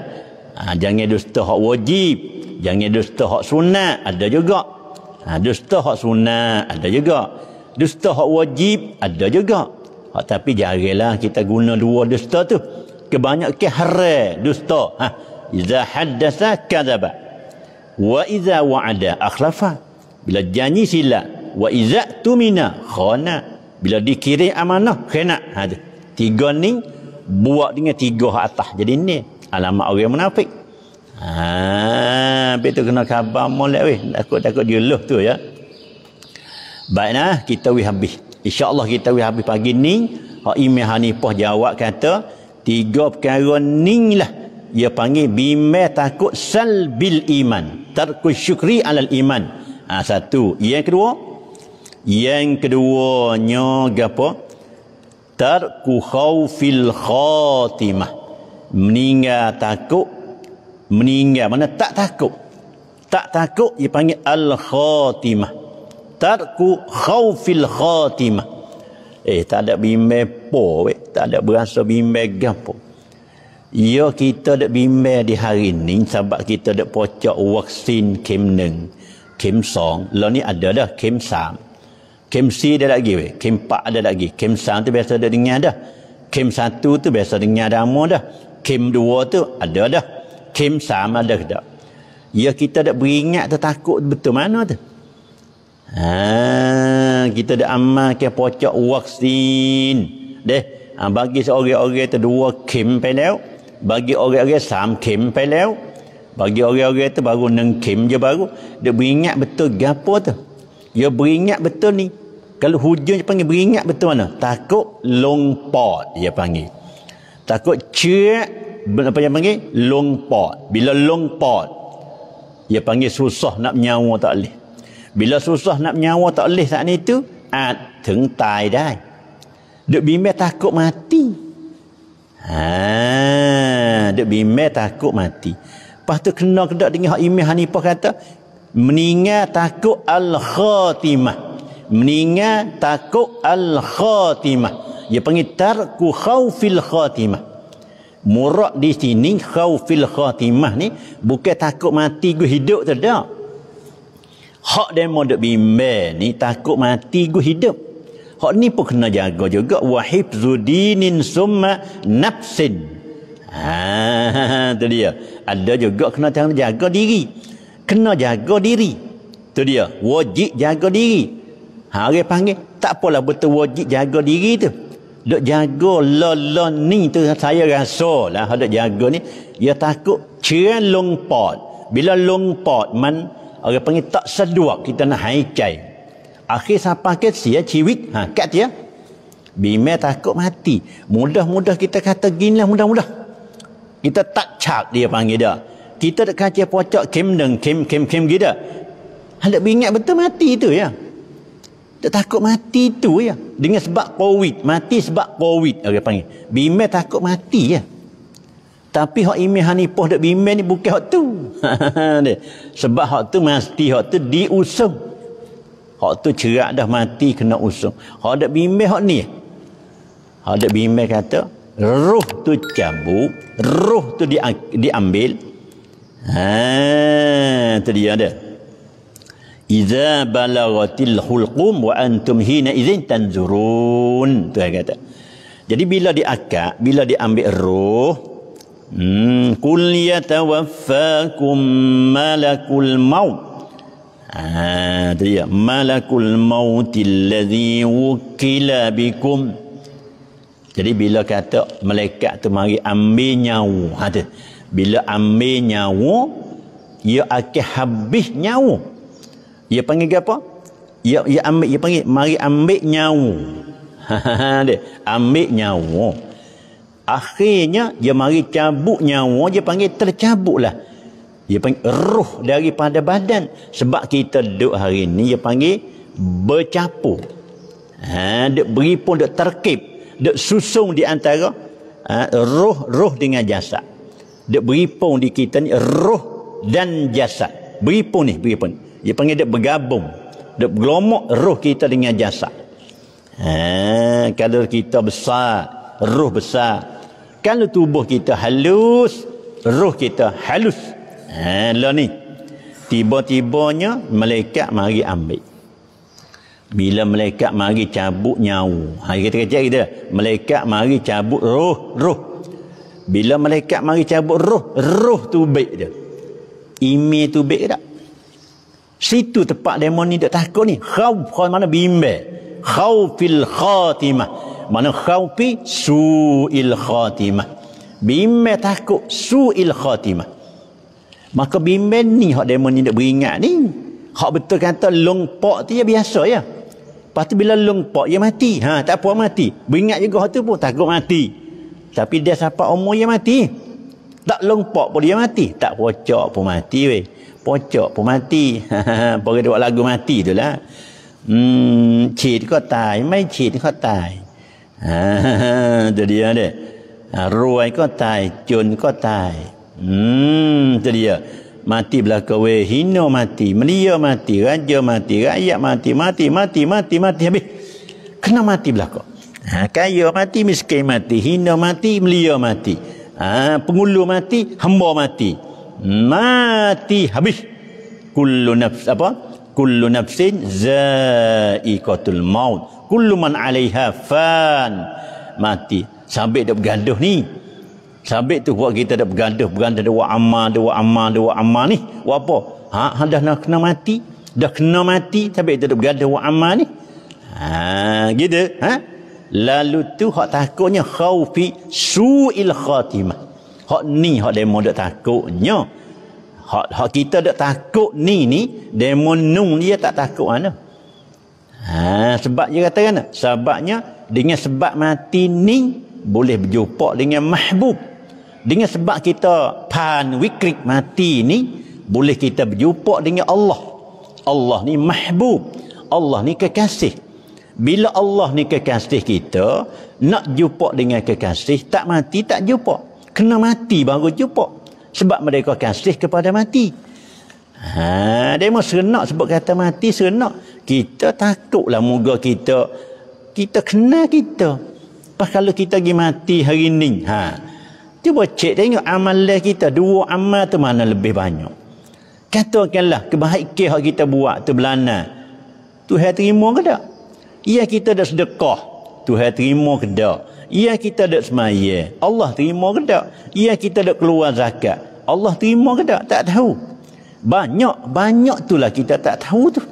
A: ha, jangan dusta hak wajib jangan dusta hak sunat ada juga ha, dusta hak sunat ada juga dusta hak wajib ada juga Oh, tapi jarilah kita guna dua dusta tu. Kebanyakan hara dusta. Ha. Iza haddasa kazaba. Wa iza wa'ada akhlafa. Bila janji silap. Wa iza tumina khana. Bila dikirim amanah khana. Ha, tiga ni buat dengan tiga atas. Jadi ni Alamak orang munafik. Ah, ha, betul kena khabar molek weh. Takut-takut dia loh tu ya. Baiklah kita weh habis. InsyaAllah kita tahu habis pagi ni, Imi Hanifah jawab kata, tiga perkara ni lah, ia panggil bima takut salbil iman. Terkut syukri alal iman. Ha, satu. Yang kedua, yang keduanya apa? Terku khawfil khatimah. Meninggal takut. Meninggal. Mana tak takut. Tak takut. Dia panggil al-khatimah tarku khaufil khatimah. Eh, tak ada bimbang po, eh. tak ada berasa bimbang gapo. Ya kita dak bimbang di hari ni sebab kita dak pocok vaksin kem 1, kem 2, lo ni ada dah kem 3. Kem 4 ada lagi, eh. kem 4 ada lagi. Kem 3 tu biasa dak dengar dah. Kem 1 tu biasa dengar dama dah. Kem 2 tu ada dah. Kem 3 ada dak. Ya kita dak beringat tu takut betul mana tu. Ha, kita dah amalkan pocok vaksin. Deh, ha, bagi seorang-orang itu dua kem pelew. Bagi orang-orang sam kem pelew. Bagi orang-orang itu baru nengkim je baru. Dia beringat betul gapo tu. Dia beringat betul ni. Kalau hujan, dia panggil beringat betul mana? Takut long pot dia panggil. Takut cek apa yang panggil? Long pot. Bila long pot. Dia panggil susah nak menyawa tak boleh. Bila susah nak nyawa tak leh saat ni tu, at ha, teng tai dai. Dek bimbang takut mati. Ha, dek bimbang takut mati. Pas tu kena kedak dengan hak imam Hanifah kata, meninggal takut al khatimah. Meninggal takut al khatimah. Ya panggil tarku khaufil khatimah. Murak di sini khaufil khatimah ni bukan takut mati gua hidup tak Hak demo dek bimbel ni takut mati gu hidup. Hak ni pun kena jaga juga wahib zudinin summa nafsin. Ha tu dia. Ada juga kena tanggung jaga diri. Kena jaga diri. Tu dia, wajib jaga diri. Ha orang panggil tak apalah betul wajib jaga diri tu. Dok jaga lalon ni tu saya rasa lah hak jaga ni ya takut cerai longpot. Bila longpot man orang panggil tak sedua kita nak haikai akhir siapa ke sia ciwit ha kat dia bima takut mati mudah-mudah kita kata gini lah mudah-mudah kita tak cak dia panggil dia kita dekat kaca pocok kem deng kem kem kem gitu hendak ingat betul mati itu ya tak takut mati itu ya dengan sebab covid mati sebab covid orang panggil bima takut mati ya tapi hak imin hani dek dak ni bukan hak tu. Sebab hak tu mesti hak tu diusung. Hak tu cerak dah mati kena usung. Hak dek bimen hak ni. Hak dek bimen kata roh tu cabut, roh tu di, diambil. Ha, tu dia ada. Iza balagatil hulqum wa antum hina izin tanzurun. Tu dia kata. Jadi bila diakak, bila diambil roh, Hmm, Qul yatawaffakum malakul maut Ah, dia malakul maut allazi wukila bikum. Jadi bila kata malaikat tu mari ambil nyawa, ha Bila ambil nyawa, ia akan habis nyawa. Ia panggil apa? Ia ia ambil ia panggil mari ambil nyawa. Ha, ha, ha dia ambil nyawa. Akhirnya dia mari cabut nyawa dia panggil tercabutlah. Dia panggil roh daripada badan. Sebab kita duduk hari ini dia panggil bercapur. Ha, dia beripun, dia terkip. Dia susung di antara ha, roh-roh dengan jasad. Dia beripun di kita ni roh dan jasad. Beripun ni, beripun. Dia panggil dia bergabung. Dia bergelomok roh kita dengan jasad. Ha, kalau kita besar, roh besar kalau tubuh kita halus roh kita halus ha ni tiba-tibanya malaikat mari ambil bila malaikat mari cabut nyawa hari kita kata kita malaikat mari cabut roh roh bila malaikat mari cabut roh roh tu baik dia ime tu baik tak situ tempat demon ni tak takut ni khawf khauf mana bimbe khaufil khatimah mana khaufi suil khatimah bimbe takut suil khatimah maka bimbe ni hak demo ni nak beringat ni hak betul kata lompok tu ya biasa ya Lepas tu bila lompok, ya mati. Ha, tak apa, mati. Beringat juga tu pun, takut mati. Tapi dia sampai umur, ya mati. Tak lompok pun, dia mati. Tak pocok pun mati, we Pocok pun mati. Pokoknya dia buat lagu mati tu lah. Hmm, cheat kau tai. Main cheat kau tai. จะเดียวเด้รวยก็ตายจนก็ตายอืมจะเดียวมาติบลากเวหินโนมาติมันเยอะมาติกันเยอะมาติกันเยอะมาติมาติมาติมาติมาติเฮ้ยขณะมาติบลากฮะกายโยมาติมิสเกมาติหินโนมาติมันเยอะมาติอ่าพงุลโยมาติฮัมโบมาติมาติเฮ้ยคุลลุนับส์อะไรคุลลุนับสินจะอีกอตุลมาต์ kullu man 'alaiha fan mati sambil dia bergaduh ni sambil tu buat kita dah bergaduh bergaduh dua amal dua amal dua amal ni buat apa ha, ha dah nak kena mati dah kena mati tapi kita dah bergaduh dua amal ni ha gitu ha lalu tu hak takutnya khaufi su'il khatimah hak ni hak demo dak takutnya hak hak kita dak takut ni ni demo nung dia tak takut mana Ha, sebab dia kata kan sebabnya dengan sebab mati ni boleh berjumpa dengan mahbub dengan sebab kita pan wikrik mati ni boleh kita berjumpa dengan Allah Allah ni mahbub Allah ni kekasih bila Allah ni kekasih kita nak jumpa dengan kekasih tak mati tak jumpa kena mati baru jumpa sebab mereka kasih kepada mati ha, dia mahu serenak sebab kata mati serenak kita takutlah muka kita kita kenal kita pas kalau kita pergi mati hari ini, ha cuba cek tengok amalan kita dua amal tu mana lebih banyak katakanlah kebaikan yang kita buat tu belana Tuhan terima ke tak ia ya, kita dah sedekah Tuhan terima ke tak ia ya, kita dah semaya Allah terima ke tak ia ya, kita dah keluar zakat Allah terima ke tak tak tahu banyak banyak itulah kita tak tahu tu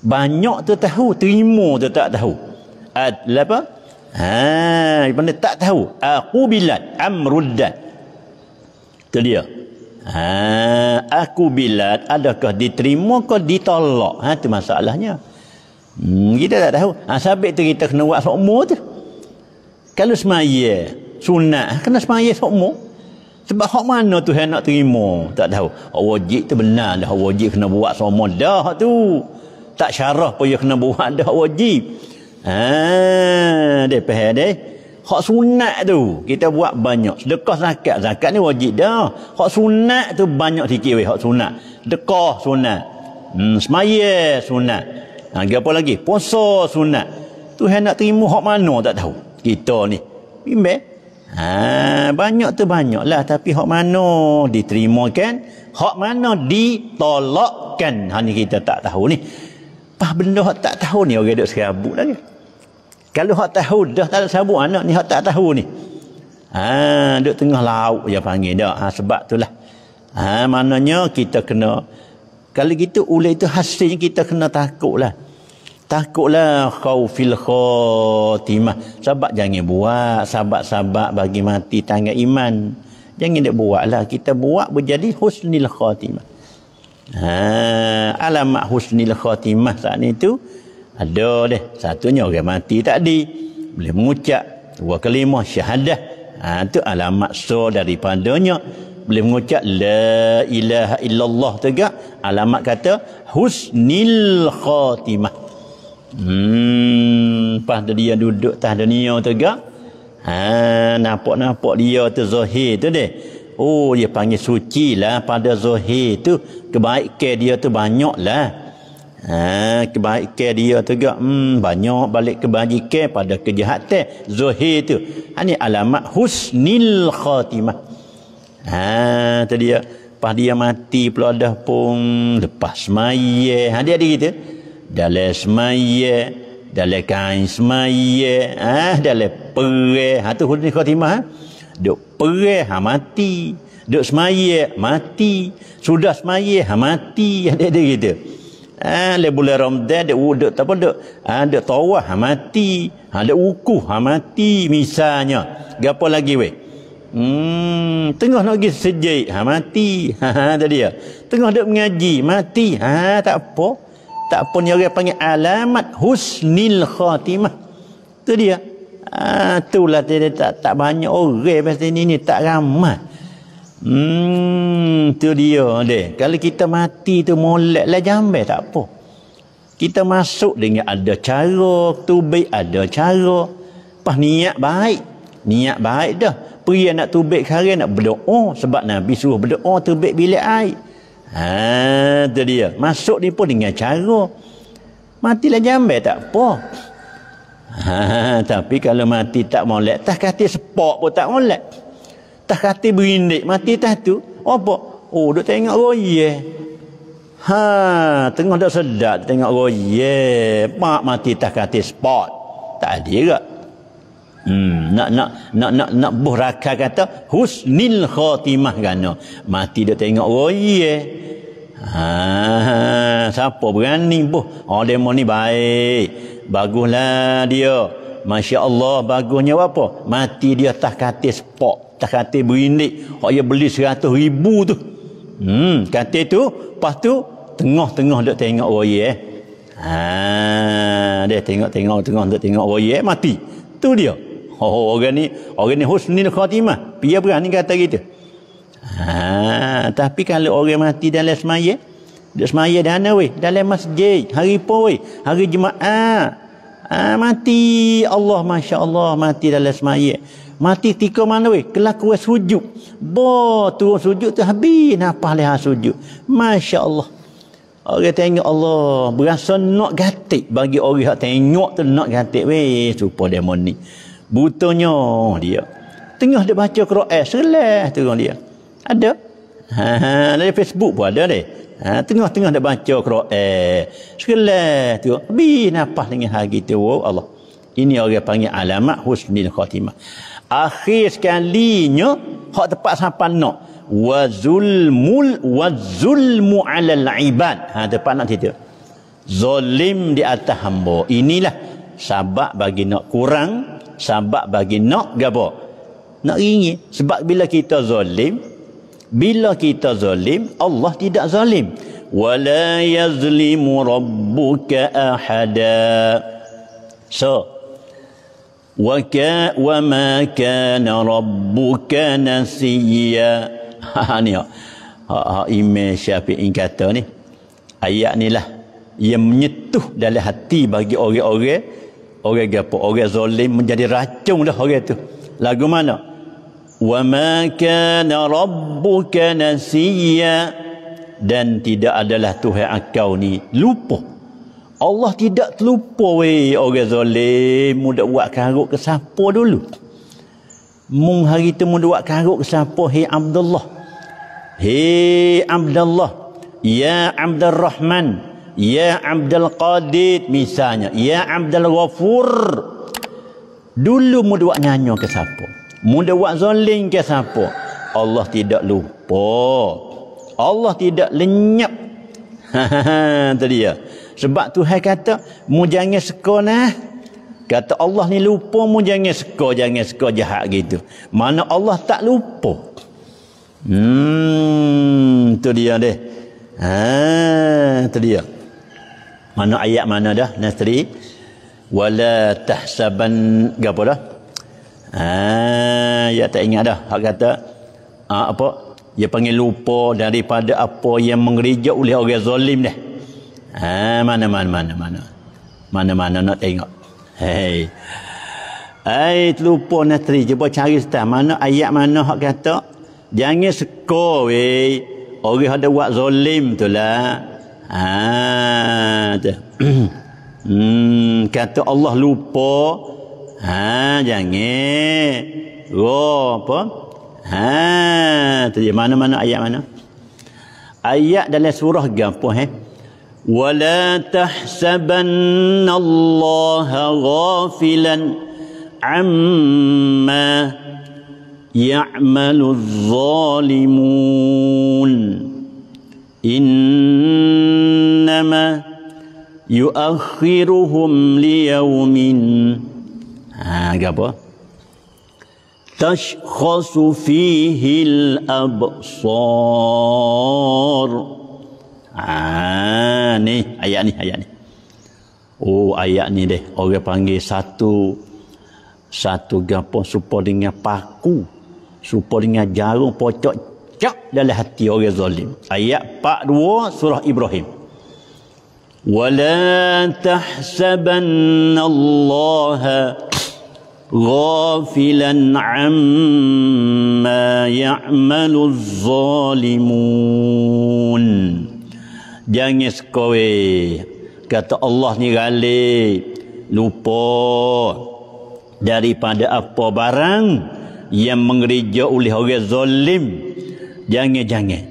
A: banyak tu tahu terima tu tak tahu Ad, apa ha benda tak tahu aku bilat amruddat tu dia ha aku bilat adakah diterima ke ditolak ha tu masalahnya hmm, kita tak tahu ha sabit tu kita kena buat sokmo tu kalau semaya sunat ha, kena semaya sokmo sebab hak mana tu saya nak terima tak tahu hak wajib tu benar dah wajib kena buat sokmo dah tu tak syarah pun you ya kena buat dah wajib. Ha, dia faham dia. Hak sunat tu kita buat banyak. Sedekah zakat, zakat ni wajib dah. Hak sunat tu banyak sikit weh hak sunat. Dekah sunat. Hmm, semaya sunat. Ha, apa lagi? Puasa sunat. Tu hendak nak terima hak mana tak tahu. Kita ni. Bimbe. Ha, banyak tu banyak lah tapi hak mana diterima kan? Hak mana ditolakkan? Ha ni kita tak tahu ni. Lepas benda hak tak tahu ni orang duk serabut lagi. Kalau hak tahu dah tak ada serabut anak ni hak tak tahu ni. Ha duk tengah laut, je panggil dak. Ha sebab itulah. Ha maknanya kita kena kalau gitu oleh itu hasilnya kita kena takutlah. Takutlah khaufil khatimah. Sebab jangan buat sahabat-sahabat bagi mati tangan iman. Jangan dia lah. Kita buat berjadi husnil khotimah. Ha, alamat husnil khatimah saat ni tu ada deh satunya orang mati tadi boleh mengucap dua kalimah syahadah ha, tu alamat so daripadanya boleh mengucap la ilaha illallah tegak alamat kata husnil khatimah hmm pas dia duduk tah dunia tegak ha nampak-nampak dia terzahir tu deh oh dia panggil suci lah pada zuhir tu kebaikan dia tu banyak lah ha, kebaikan dia tu juga hmm, banyak balik kebajikan pada kejahatan zohir tu ini ha, alamat husnil khatimah ha, tu dia lepas dia mati pula dah pun lepas maya ha, dia ada gitu dalam maya dalam kain semaya ha, dalam perih ha, tu husnil khatimah ha? duk perih ha mati duk semaya mati sudah semaya ha mati ada ada kita ha, ah le bulan ramadan duk duk apa duk ah duk tawaf ha mati ha duk wukuf ha mati misalnya gapo lagi weh Hmm, tengah nak pergi sejik, ha mati. Ha, ha dia ya. Tengah duk mengaji, mati. Ha, ha tak apa. Tak pun yang panggil alamat husnil khatimah. tu dia ya ah, itulah dia, dia tak, tak banyak orang pasal ini, ini tak ramai hmm tu dia deh. kalau kita mati tu molek lah jambai tak apa kita masuk dengan ada cara tu baik ada cara pas niat baik niat baik dah Pergi nak tubik kari nak berdoa sebab Nabi suruh berdoa tubik bilik air Ha, tu dia. Masuk ni pun dengan cara. Matilah jambe tak apa. Ha, tapi kalau mati tak molek, tak kata sepok pun tak molek. Tak kata berindik mati tak tu. Apa? Oh, duk tengok royek. Ha, tengok dah sedap tengok royek. pak mati tak kata sepok. Tak ada ke? Hmm, nak nak nak nak nak buh rakan kata husnil khatimah gana. Mati dah tengok royek. Ha, siapa berani buh? Oh, demo ni baik baguslah dia Masya Allah bagusnya apa mati dia tak katis sepok, tak katis berindik kalau dia beli seratus ribu tu hmm, katis tu lepas tu tengah-tengah dia tengok orang eh ha, dia tengok-tengok tengah dia tengok orang eh mati tu dia oh, oh orang ni orang ni husnil khatimah dia berani kata gitu ha, tapi kalau orang mati dalam semayah dia semaya dah ana weh. Dalam masjid. Hari pun weh. Hari Jumaat. Ah, mati Allah Masya Allah mati dalam semaya mati tika mana weh kelakuan sujud bo turun sujud tu habis nafas leha sujud Masya Allah orang tengok Allah berasa nak gatik bagi orang yang tengok tu nak gatik weh supa demon ni butonya dia tengah dia baca Quran selah turun dia ada ha, ha, dari Facebook pun ada deh Ha, tengah-tengah nak baca Quran. Sekala tu bi napas dengan hari tu wow, Allah. Ini orang panggil alamat husnul khatimah. Akhir sekalinya hak tepat sampai nak wa zulmul wa zulmu alal ibad. Ha tepat nak cerita. Zalim di atas hamba. Inilah sebab bagi nak kurang, sebab bagi nak gapo? Nak ingin sebab bila kita zalim bila kita zalim Allah tidak zalim wala yazlimu rabbuka ahada so wa ka wa ma kana rabbuka nasiya ha, ha ni ha. ha, ha imam syafi'i kata ni ayat ni lah yang menyentuh dalam hati bagi orang-orang orang gapo orang zalim menjadi racun dah orang tu lagu mana وما كان ربك نسيا dan tidak adalah Tuhan engkau ni lupa Allah tidak terlupa weh orang zalim muda buat karuk ke siapa dulu mung hari tu muda buat karuk ke siapa hei Abdullah hei Abdullah ya Abdul Rahman ya Abdul Qadir misalnya ya Abdul Ghafur dulu muda buat nyanyo ke siapa Muda buat zoling ke siapa? Allah tidak lupa. Allah tidak lenyap. Ha tadi ya. Sebab Tuhan kata, "Mu jangan suka nah." Eh. Kata Allah ni lupa mu jangan suka, jangan suka jahat gitu. Mana Allah tak lupa? Hmm, tu dia deh. Ha, tu dia. Mana ayat mana dah? Nasri. Wala tahsaban, gapo dah? Ah, ya tak ingat dah. Hak kata ah, apa? Dia panggil lupa daripada apa yang mengerijak oleh orang zalim dah. Ah, mana mana mana mana. Mana mana nak tengok. Hei. Ai lupa nak cari cuba cari ustaz mana ayat mana hak kata jangan suka wei orang ada buat zalim tu lah. Ah, hmm, kata Allah lupa jangan. Go apa? Ha, tadi mana-mana ayat mana? Ayat dalam surah gapo eh? Wala tahsabanna Allah ghafilan amma يعمل الظالمون إنما يؤخرهم ليوم Ha, apa? fihi al-absar. Ah, ha, ni ayat ni ayat ni oh ayat ni deh orang panggil satu satu gapo supo dengan paku supo dengan jarum pocok cak dalam hati orang zalim ayat 42 surah ibrahim wala tahsabanna allaha غافلا عما يعمل الظالمون jangan kowe eh. kata Allah ni galik lupa daripada apa barang yang mengerja oleh orang zalim jangan jangan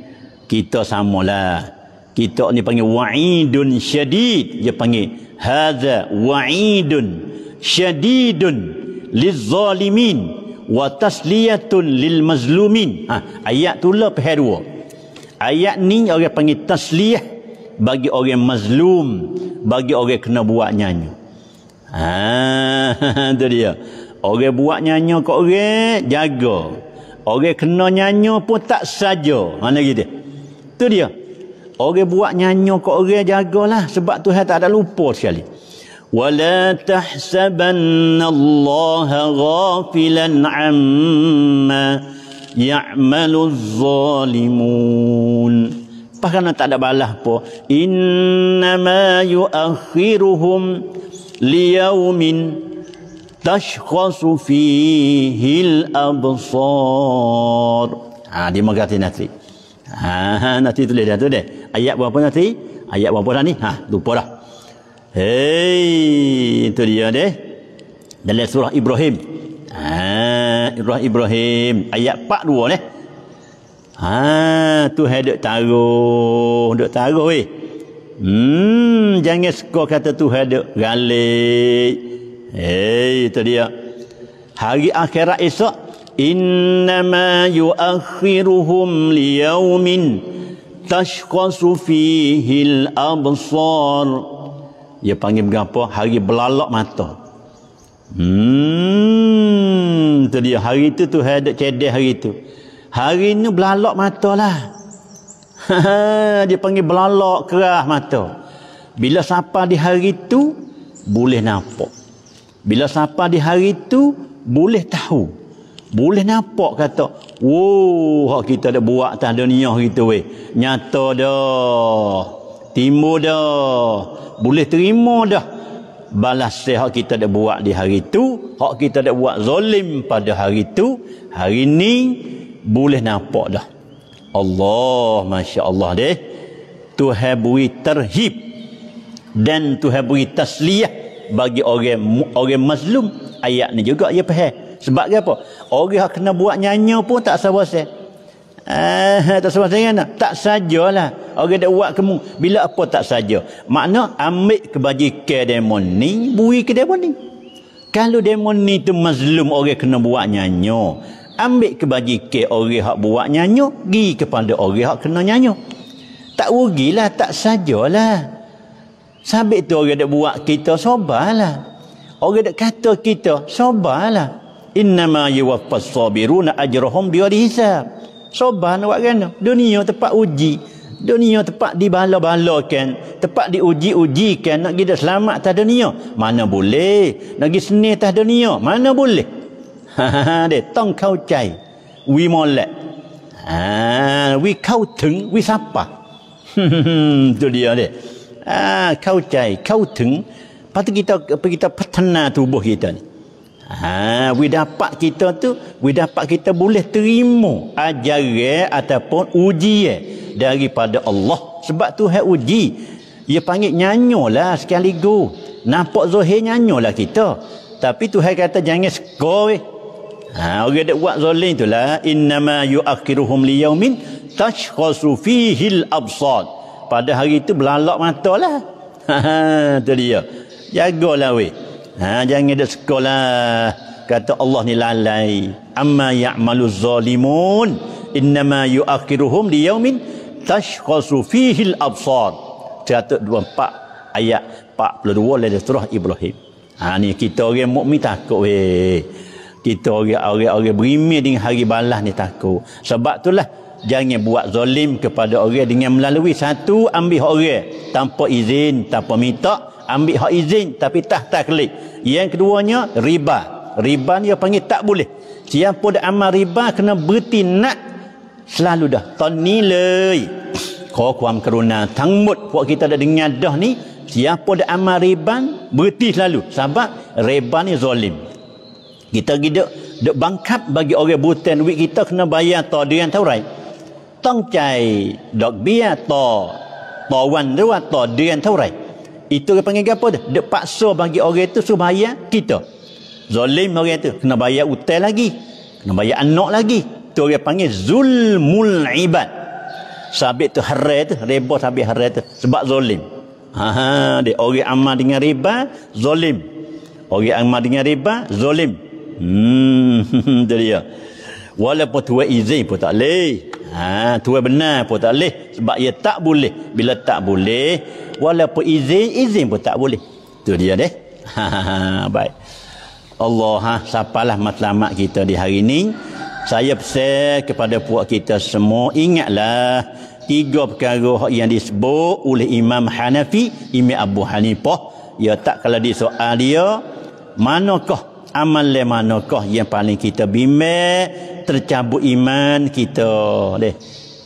A: kita samalah kita ni panggil wa'idun syadid dia panggil hadza wa'idun syadidun lizzalimin wa tasliyatun lilmazlumin. Ha, ayat tu lah pihak Ayat ni orang panggil tasliyah bagi orang mazlum, bagi orang kena buat nyanyi. Ha, tu dia. Orang buat nyanyi ke orang, jaga. Orang kena nyanyi pun tak saja. Mana ha, gitu? Tu dia. Orang buat nyanyi ke orang, jagalah. Sebab tu tak ada lupa sekali. ولا تحسبن الله غافلا عما يعمل الظالمون bahkan tak ada balas pun innama yuakhiruhum liyaumin tashkhasu fihi al-absar ha dia mengerti nanti ha, ha nanti tulis dia tu deh ayat berapa nanti ayat berapa dah ni ha lupa dah Hei, itu dia deh. Dalam surah Ibrahim. Ha, surah Ibrahim ayat 42 deh. Ha, tu hendak taruh, hendak taruh weh. Hmm, jangan suka kata tu hendak galik. Hei, itu dia. Hari akhirat esok innama yuakhiruhum liyaumin tashqasu fihi al-absar. Dia panggil mengapa? Hari belalak mata. Hmm, tu dia. Hari itu tu ada cedek hari itu. Hari ini belalak mata lah. dia panggil belalak kerah mata. Bila sapa di hari itu, boleh nampak. Bila sapa di hari itu, boleh tahu. Boleh nampak kata, Wow, kita ada buat tanah dunia gitu weh. Nyata dah timbul dah boleh terima dah balas hak kita dah buat di hari itu hak kita dah buat zolim pada hari itu hari ini boleh nampak dah Allah Masya Allah deh Tuhan beri terhib dan Tuhan beri tasliyah bagi orang orang mazlum ayat ni juga ya faham sebab apa orang yang kena buat nyanyi pun tak sabar saya Ah, tak sama saya nak. Tak sajalah. Orang dah buat kamu. Bila apa tak saja. Makna ambil kebajikan demon ni, bui ke demon ni. Kalau demon ni tu mazlum orang kena buat nyanyo. Ambil kebajikan orang hak buat nyanyo, gi kepada orang hak kena nyanyo. Tak rugilah, tak sajalah. Sabit tu orang dah buat kita sobalah. Orang dah kata kita sobalah. Innama wafas sabiruna ajrahum bi Soban awak kena. Dunia tempat uji. Dunia tempat dibala-balakan. Tempat diuji-ujikan. Nak kita selamat atas dunia. Mana boleh. Nak pergi seni atas dunia. Mana boleh. Ha ha ha. Tong kau cai. We molek. Ha. We kau teng. We sapa. Itu dia dia. Ah, Kau cai. Kau teng. Lepas kita, kita pertenang tubuh kita ni. Ha, we dapat kita tu, we dapat kita boleh terima ajaran ataupun ujian daripada Allah. Sebab tu hak uji. Ia panggil nyanyolah sekaligus. Nampak zahir nyanyolah kita. Tapi tu Tuhan kata jangan skor. Ha, orang dia buat zalim tu lah. Innama yu'akhiruhum liyaumin tashkhasu fihi al-absad. Pada hari itu belalak mata lah. Ha, ha, tu dia. Jagalah weh. Ha, jangan dia sekolah. Kata Allah ni lalai. Amma ya'malu zalimun. Innama yu'akhiruhum di yaumin. Tashkhasu fihi al-absar. 124 ayat 42 dari surah Ibrahim. Ha, ni kita orang mukmin takut weh. Kita orang-orang berimil dengan hari balas ni takut. Sebab tu lah jangan buat zalim kepada orang dengan melalui satu ambil orang tanpa izin, tanpa minta ambil hak izin tapi tak taklik. Yang keduanya riba. Riba dia panggil tak boleh. Siapa dah amal riba kena berhenti nak selalu dah. Tak nilai. Kau kuam kerana tangmut buat kita dah dengar dah ni. Siapa dah amal riba berhenti selalu. Sebab riba ni zalim. Kita pergi dek, dek bangkap bagi orang butan duit kita kena bayar tak dia yang tahu right. Tong cai dok biar to to wan dua itu dia panggil apa dia? Dia paksa bagi orang itu suruh bayar kita. Zalim orang itu, Kena bayar hutang lagi. Kena bayar anak lagi. Itu dia panggil zulmul ibad. Sabit tu hara tu. Reba sabit hara tu. Sebab zalim. Haa. Ha. Dia orang amal dengan riba. Zalim. Orang amal dengan riba. Zalim. Hmm. Itu dia. Walaupun tuai izin pun tak boleh. Ha, tu benar pun tak boleh. Sebab ia tak boleh. Bila tak boleh, walaupun izin, izin pun tak boleh. Tu dia deh. Ha, ha, ha, baik. Allah, ha, sapalah matlamat kita di hari ini. Saya pesan kepada puak kita semua, ingatlah tiga perkara yang disebut oleh Imam Hanafi, Imam Abu Hanifah. Ya tak kalau di soal dia, manakah amal le manakah yang paling kita bimbang tercabut iman kita. Deh.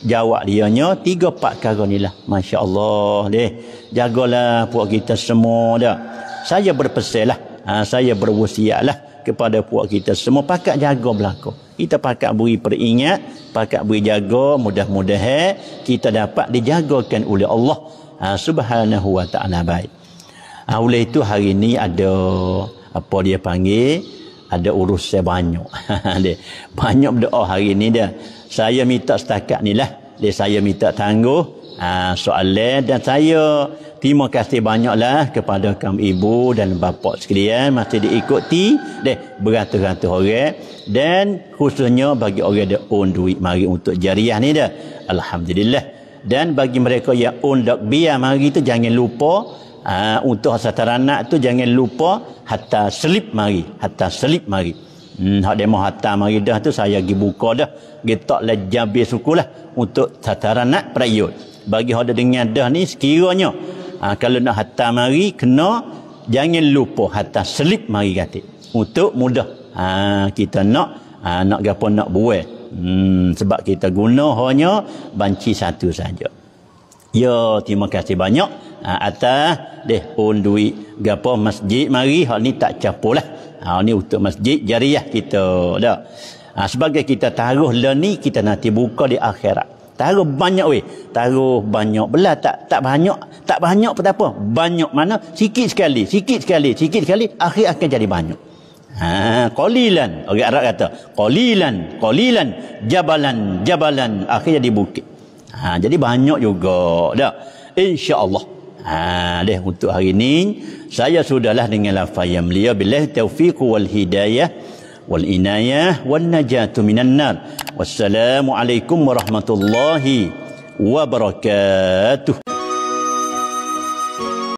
A: Jawab dia nya tiga empat perkara ni lah. Masya-Allah deh. Jagalah puak kita semua dah. Saya berpesan lah. Ha, saya berwasiat lah kepada puak kita semua pakat jaga belako. Kita pakat beri peringat, pakat beri jaga mudah-mudahan kita dapat dijagakan oleh Allah ha, Subhanahu wa taala baik. Ha, oleh itu hari ini ada apa dia panggil ada urus saya banyak. banyak berdoa hari ini dia. Saya minta setakat ni lah. Dia saya minta tangguh ha, soalan dan saya terima kasih banyak lah kepada kaum ibu dan bapa sekalian masih diikuti deh beratus-ratus orang dan khususnya bagi orang yang own duit mari untuk jariah ni dah alhamdulillah dan bagi mereka yang own dak biar mari tu jangan lupa Uh, untuk hasratan anak tu jangan lupa hatta selip mari. Hatta selip mari. Hmm, hak demo hatta mari dah tu saya pergi buka dah. Getak tak jambi suku lah. Untuk sataran nak perayut. Bagi hak dah dengar dah ni sekiranya. Ha, kalau nak hatta mari kena jangan lupa hatta selip mari kata. Untuk mudah. Ha, kita nak ha, nak gapa nak buat. Hmm, sebab kita guna hanya banci satu saja. Ya, terima kasih banyak ha, atas deh pun duit gapo masjid mari hal ni tak capulah. lah ha, ni untuk masjid jariah kita dah ha, sebagai kita taruh le lah ni kita nanti buka di akhirat taruh banyak weh taruh banyak bela tak tak banyak tak banyak pun apa banyak mana sikit sekali sikit sekali sikit sekali akhir akan jadi banyak Ha, kolilan orang Arab kata kolilan kolilan jabalan jabalan akhir jadi bukit ha, jadi banyak juga dah insyaallah Ha, deh untuk hari ini saya sudahlah dengan lafaz yang mulia billahi taufiq wal hidayah wal inayah wal najatu minan nar. Wassalamualaikum warahmatullahi wabarakatuh.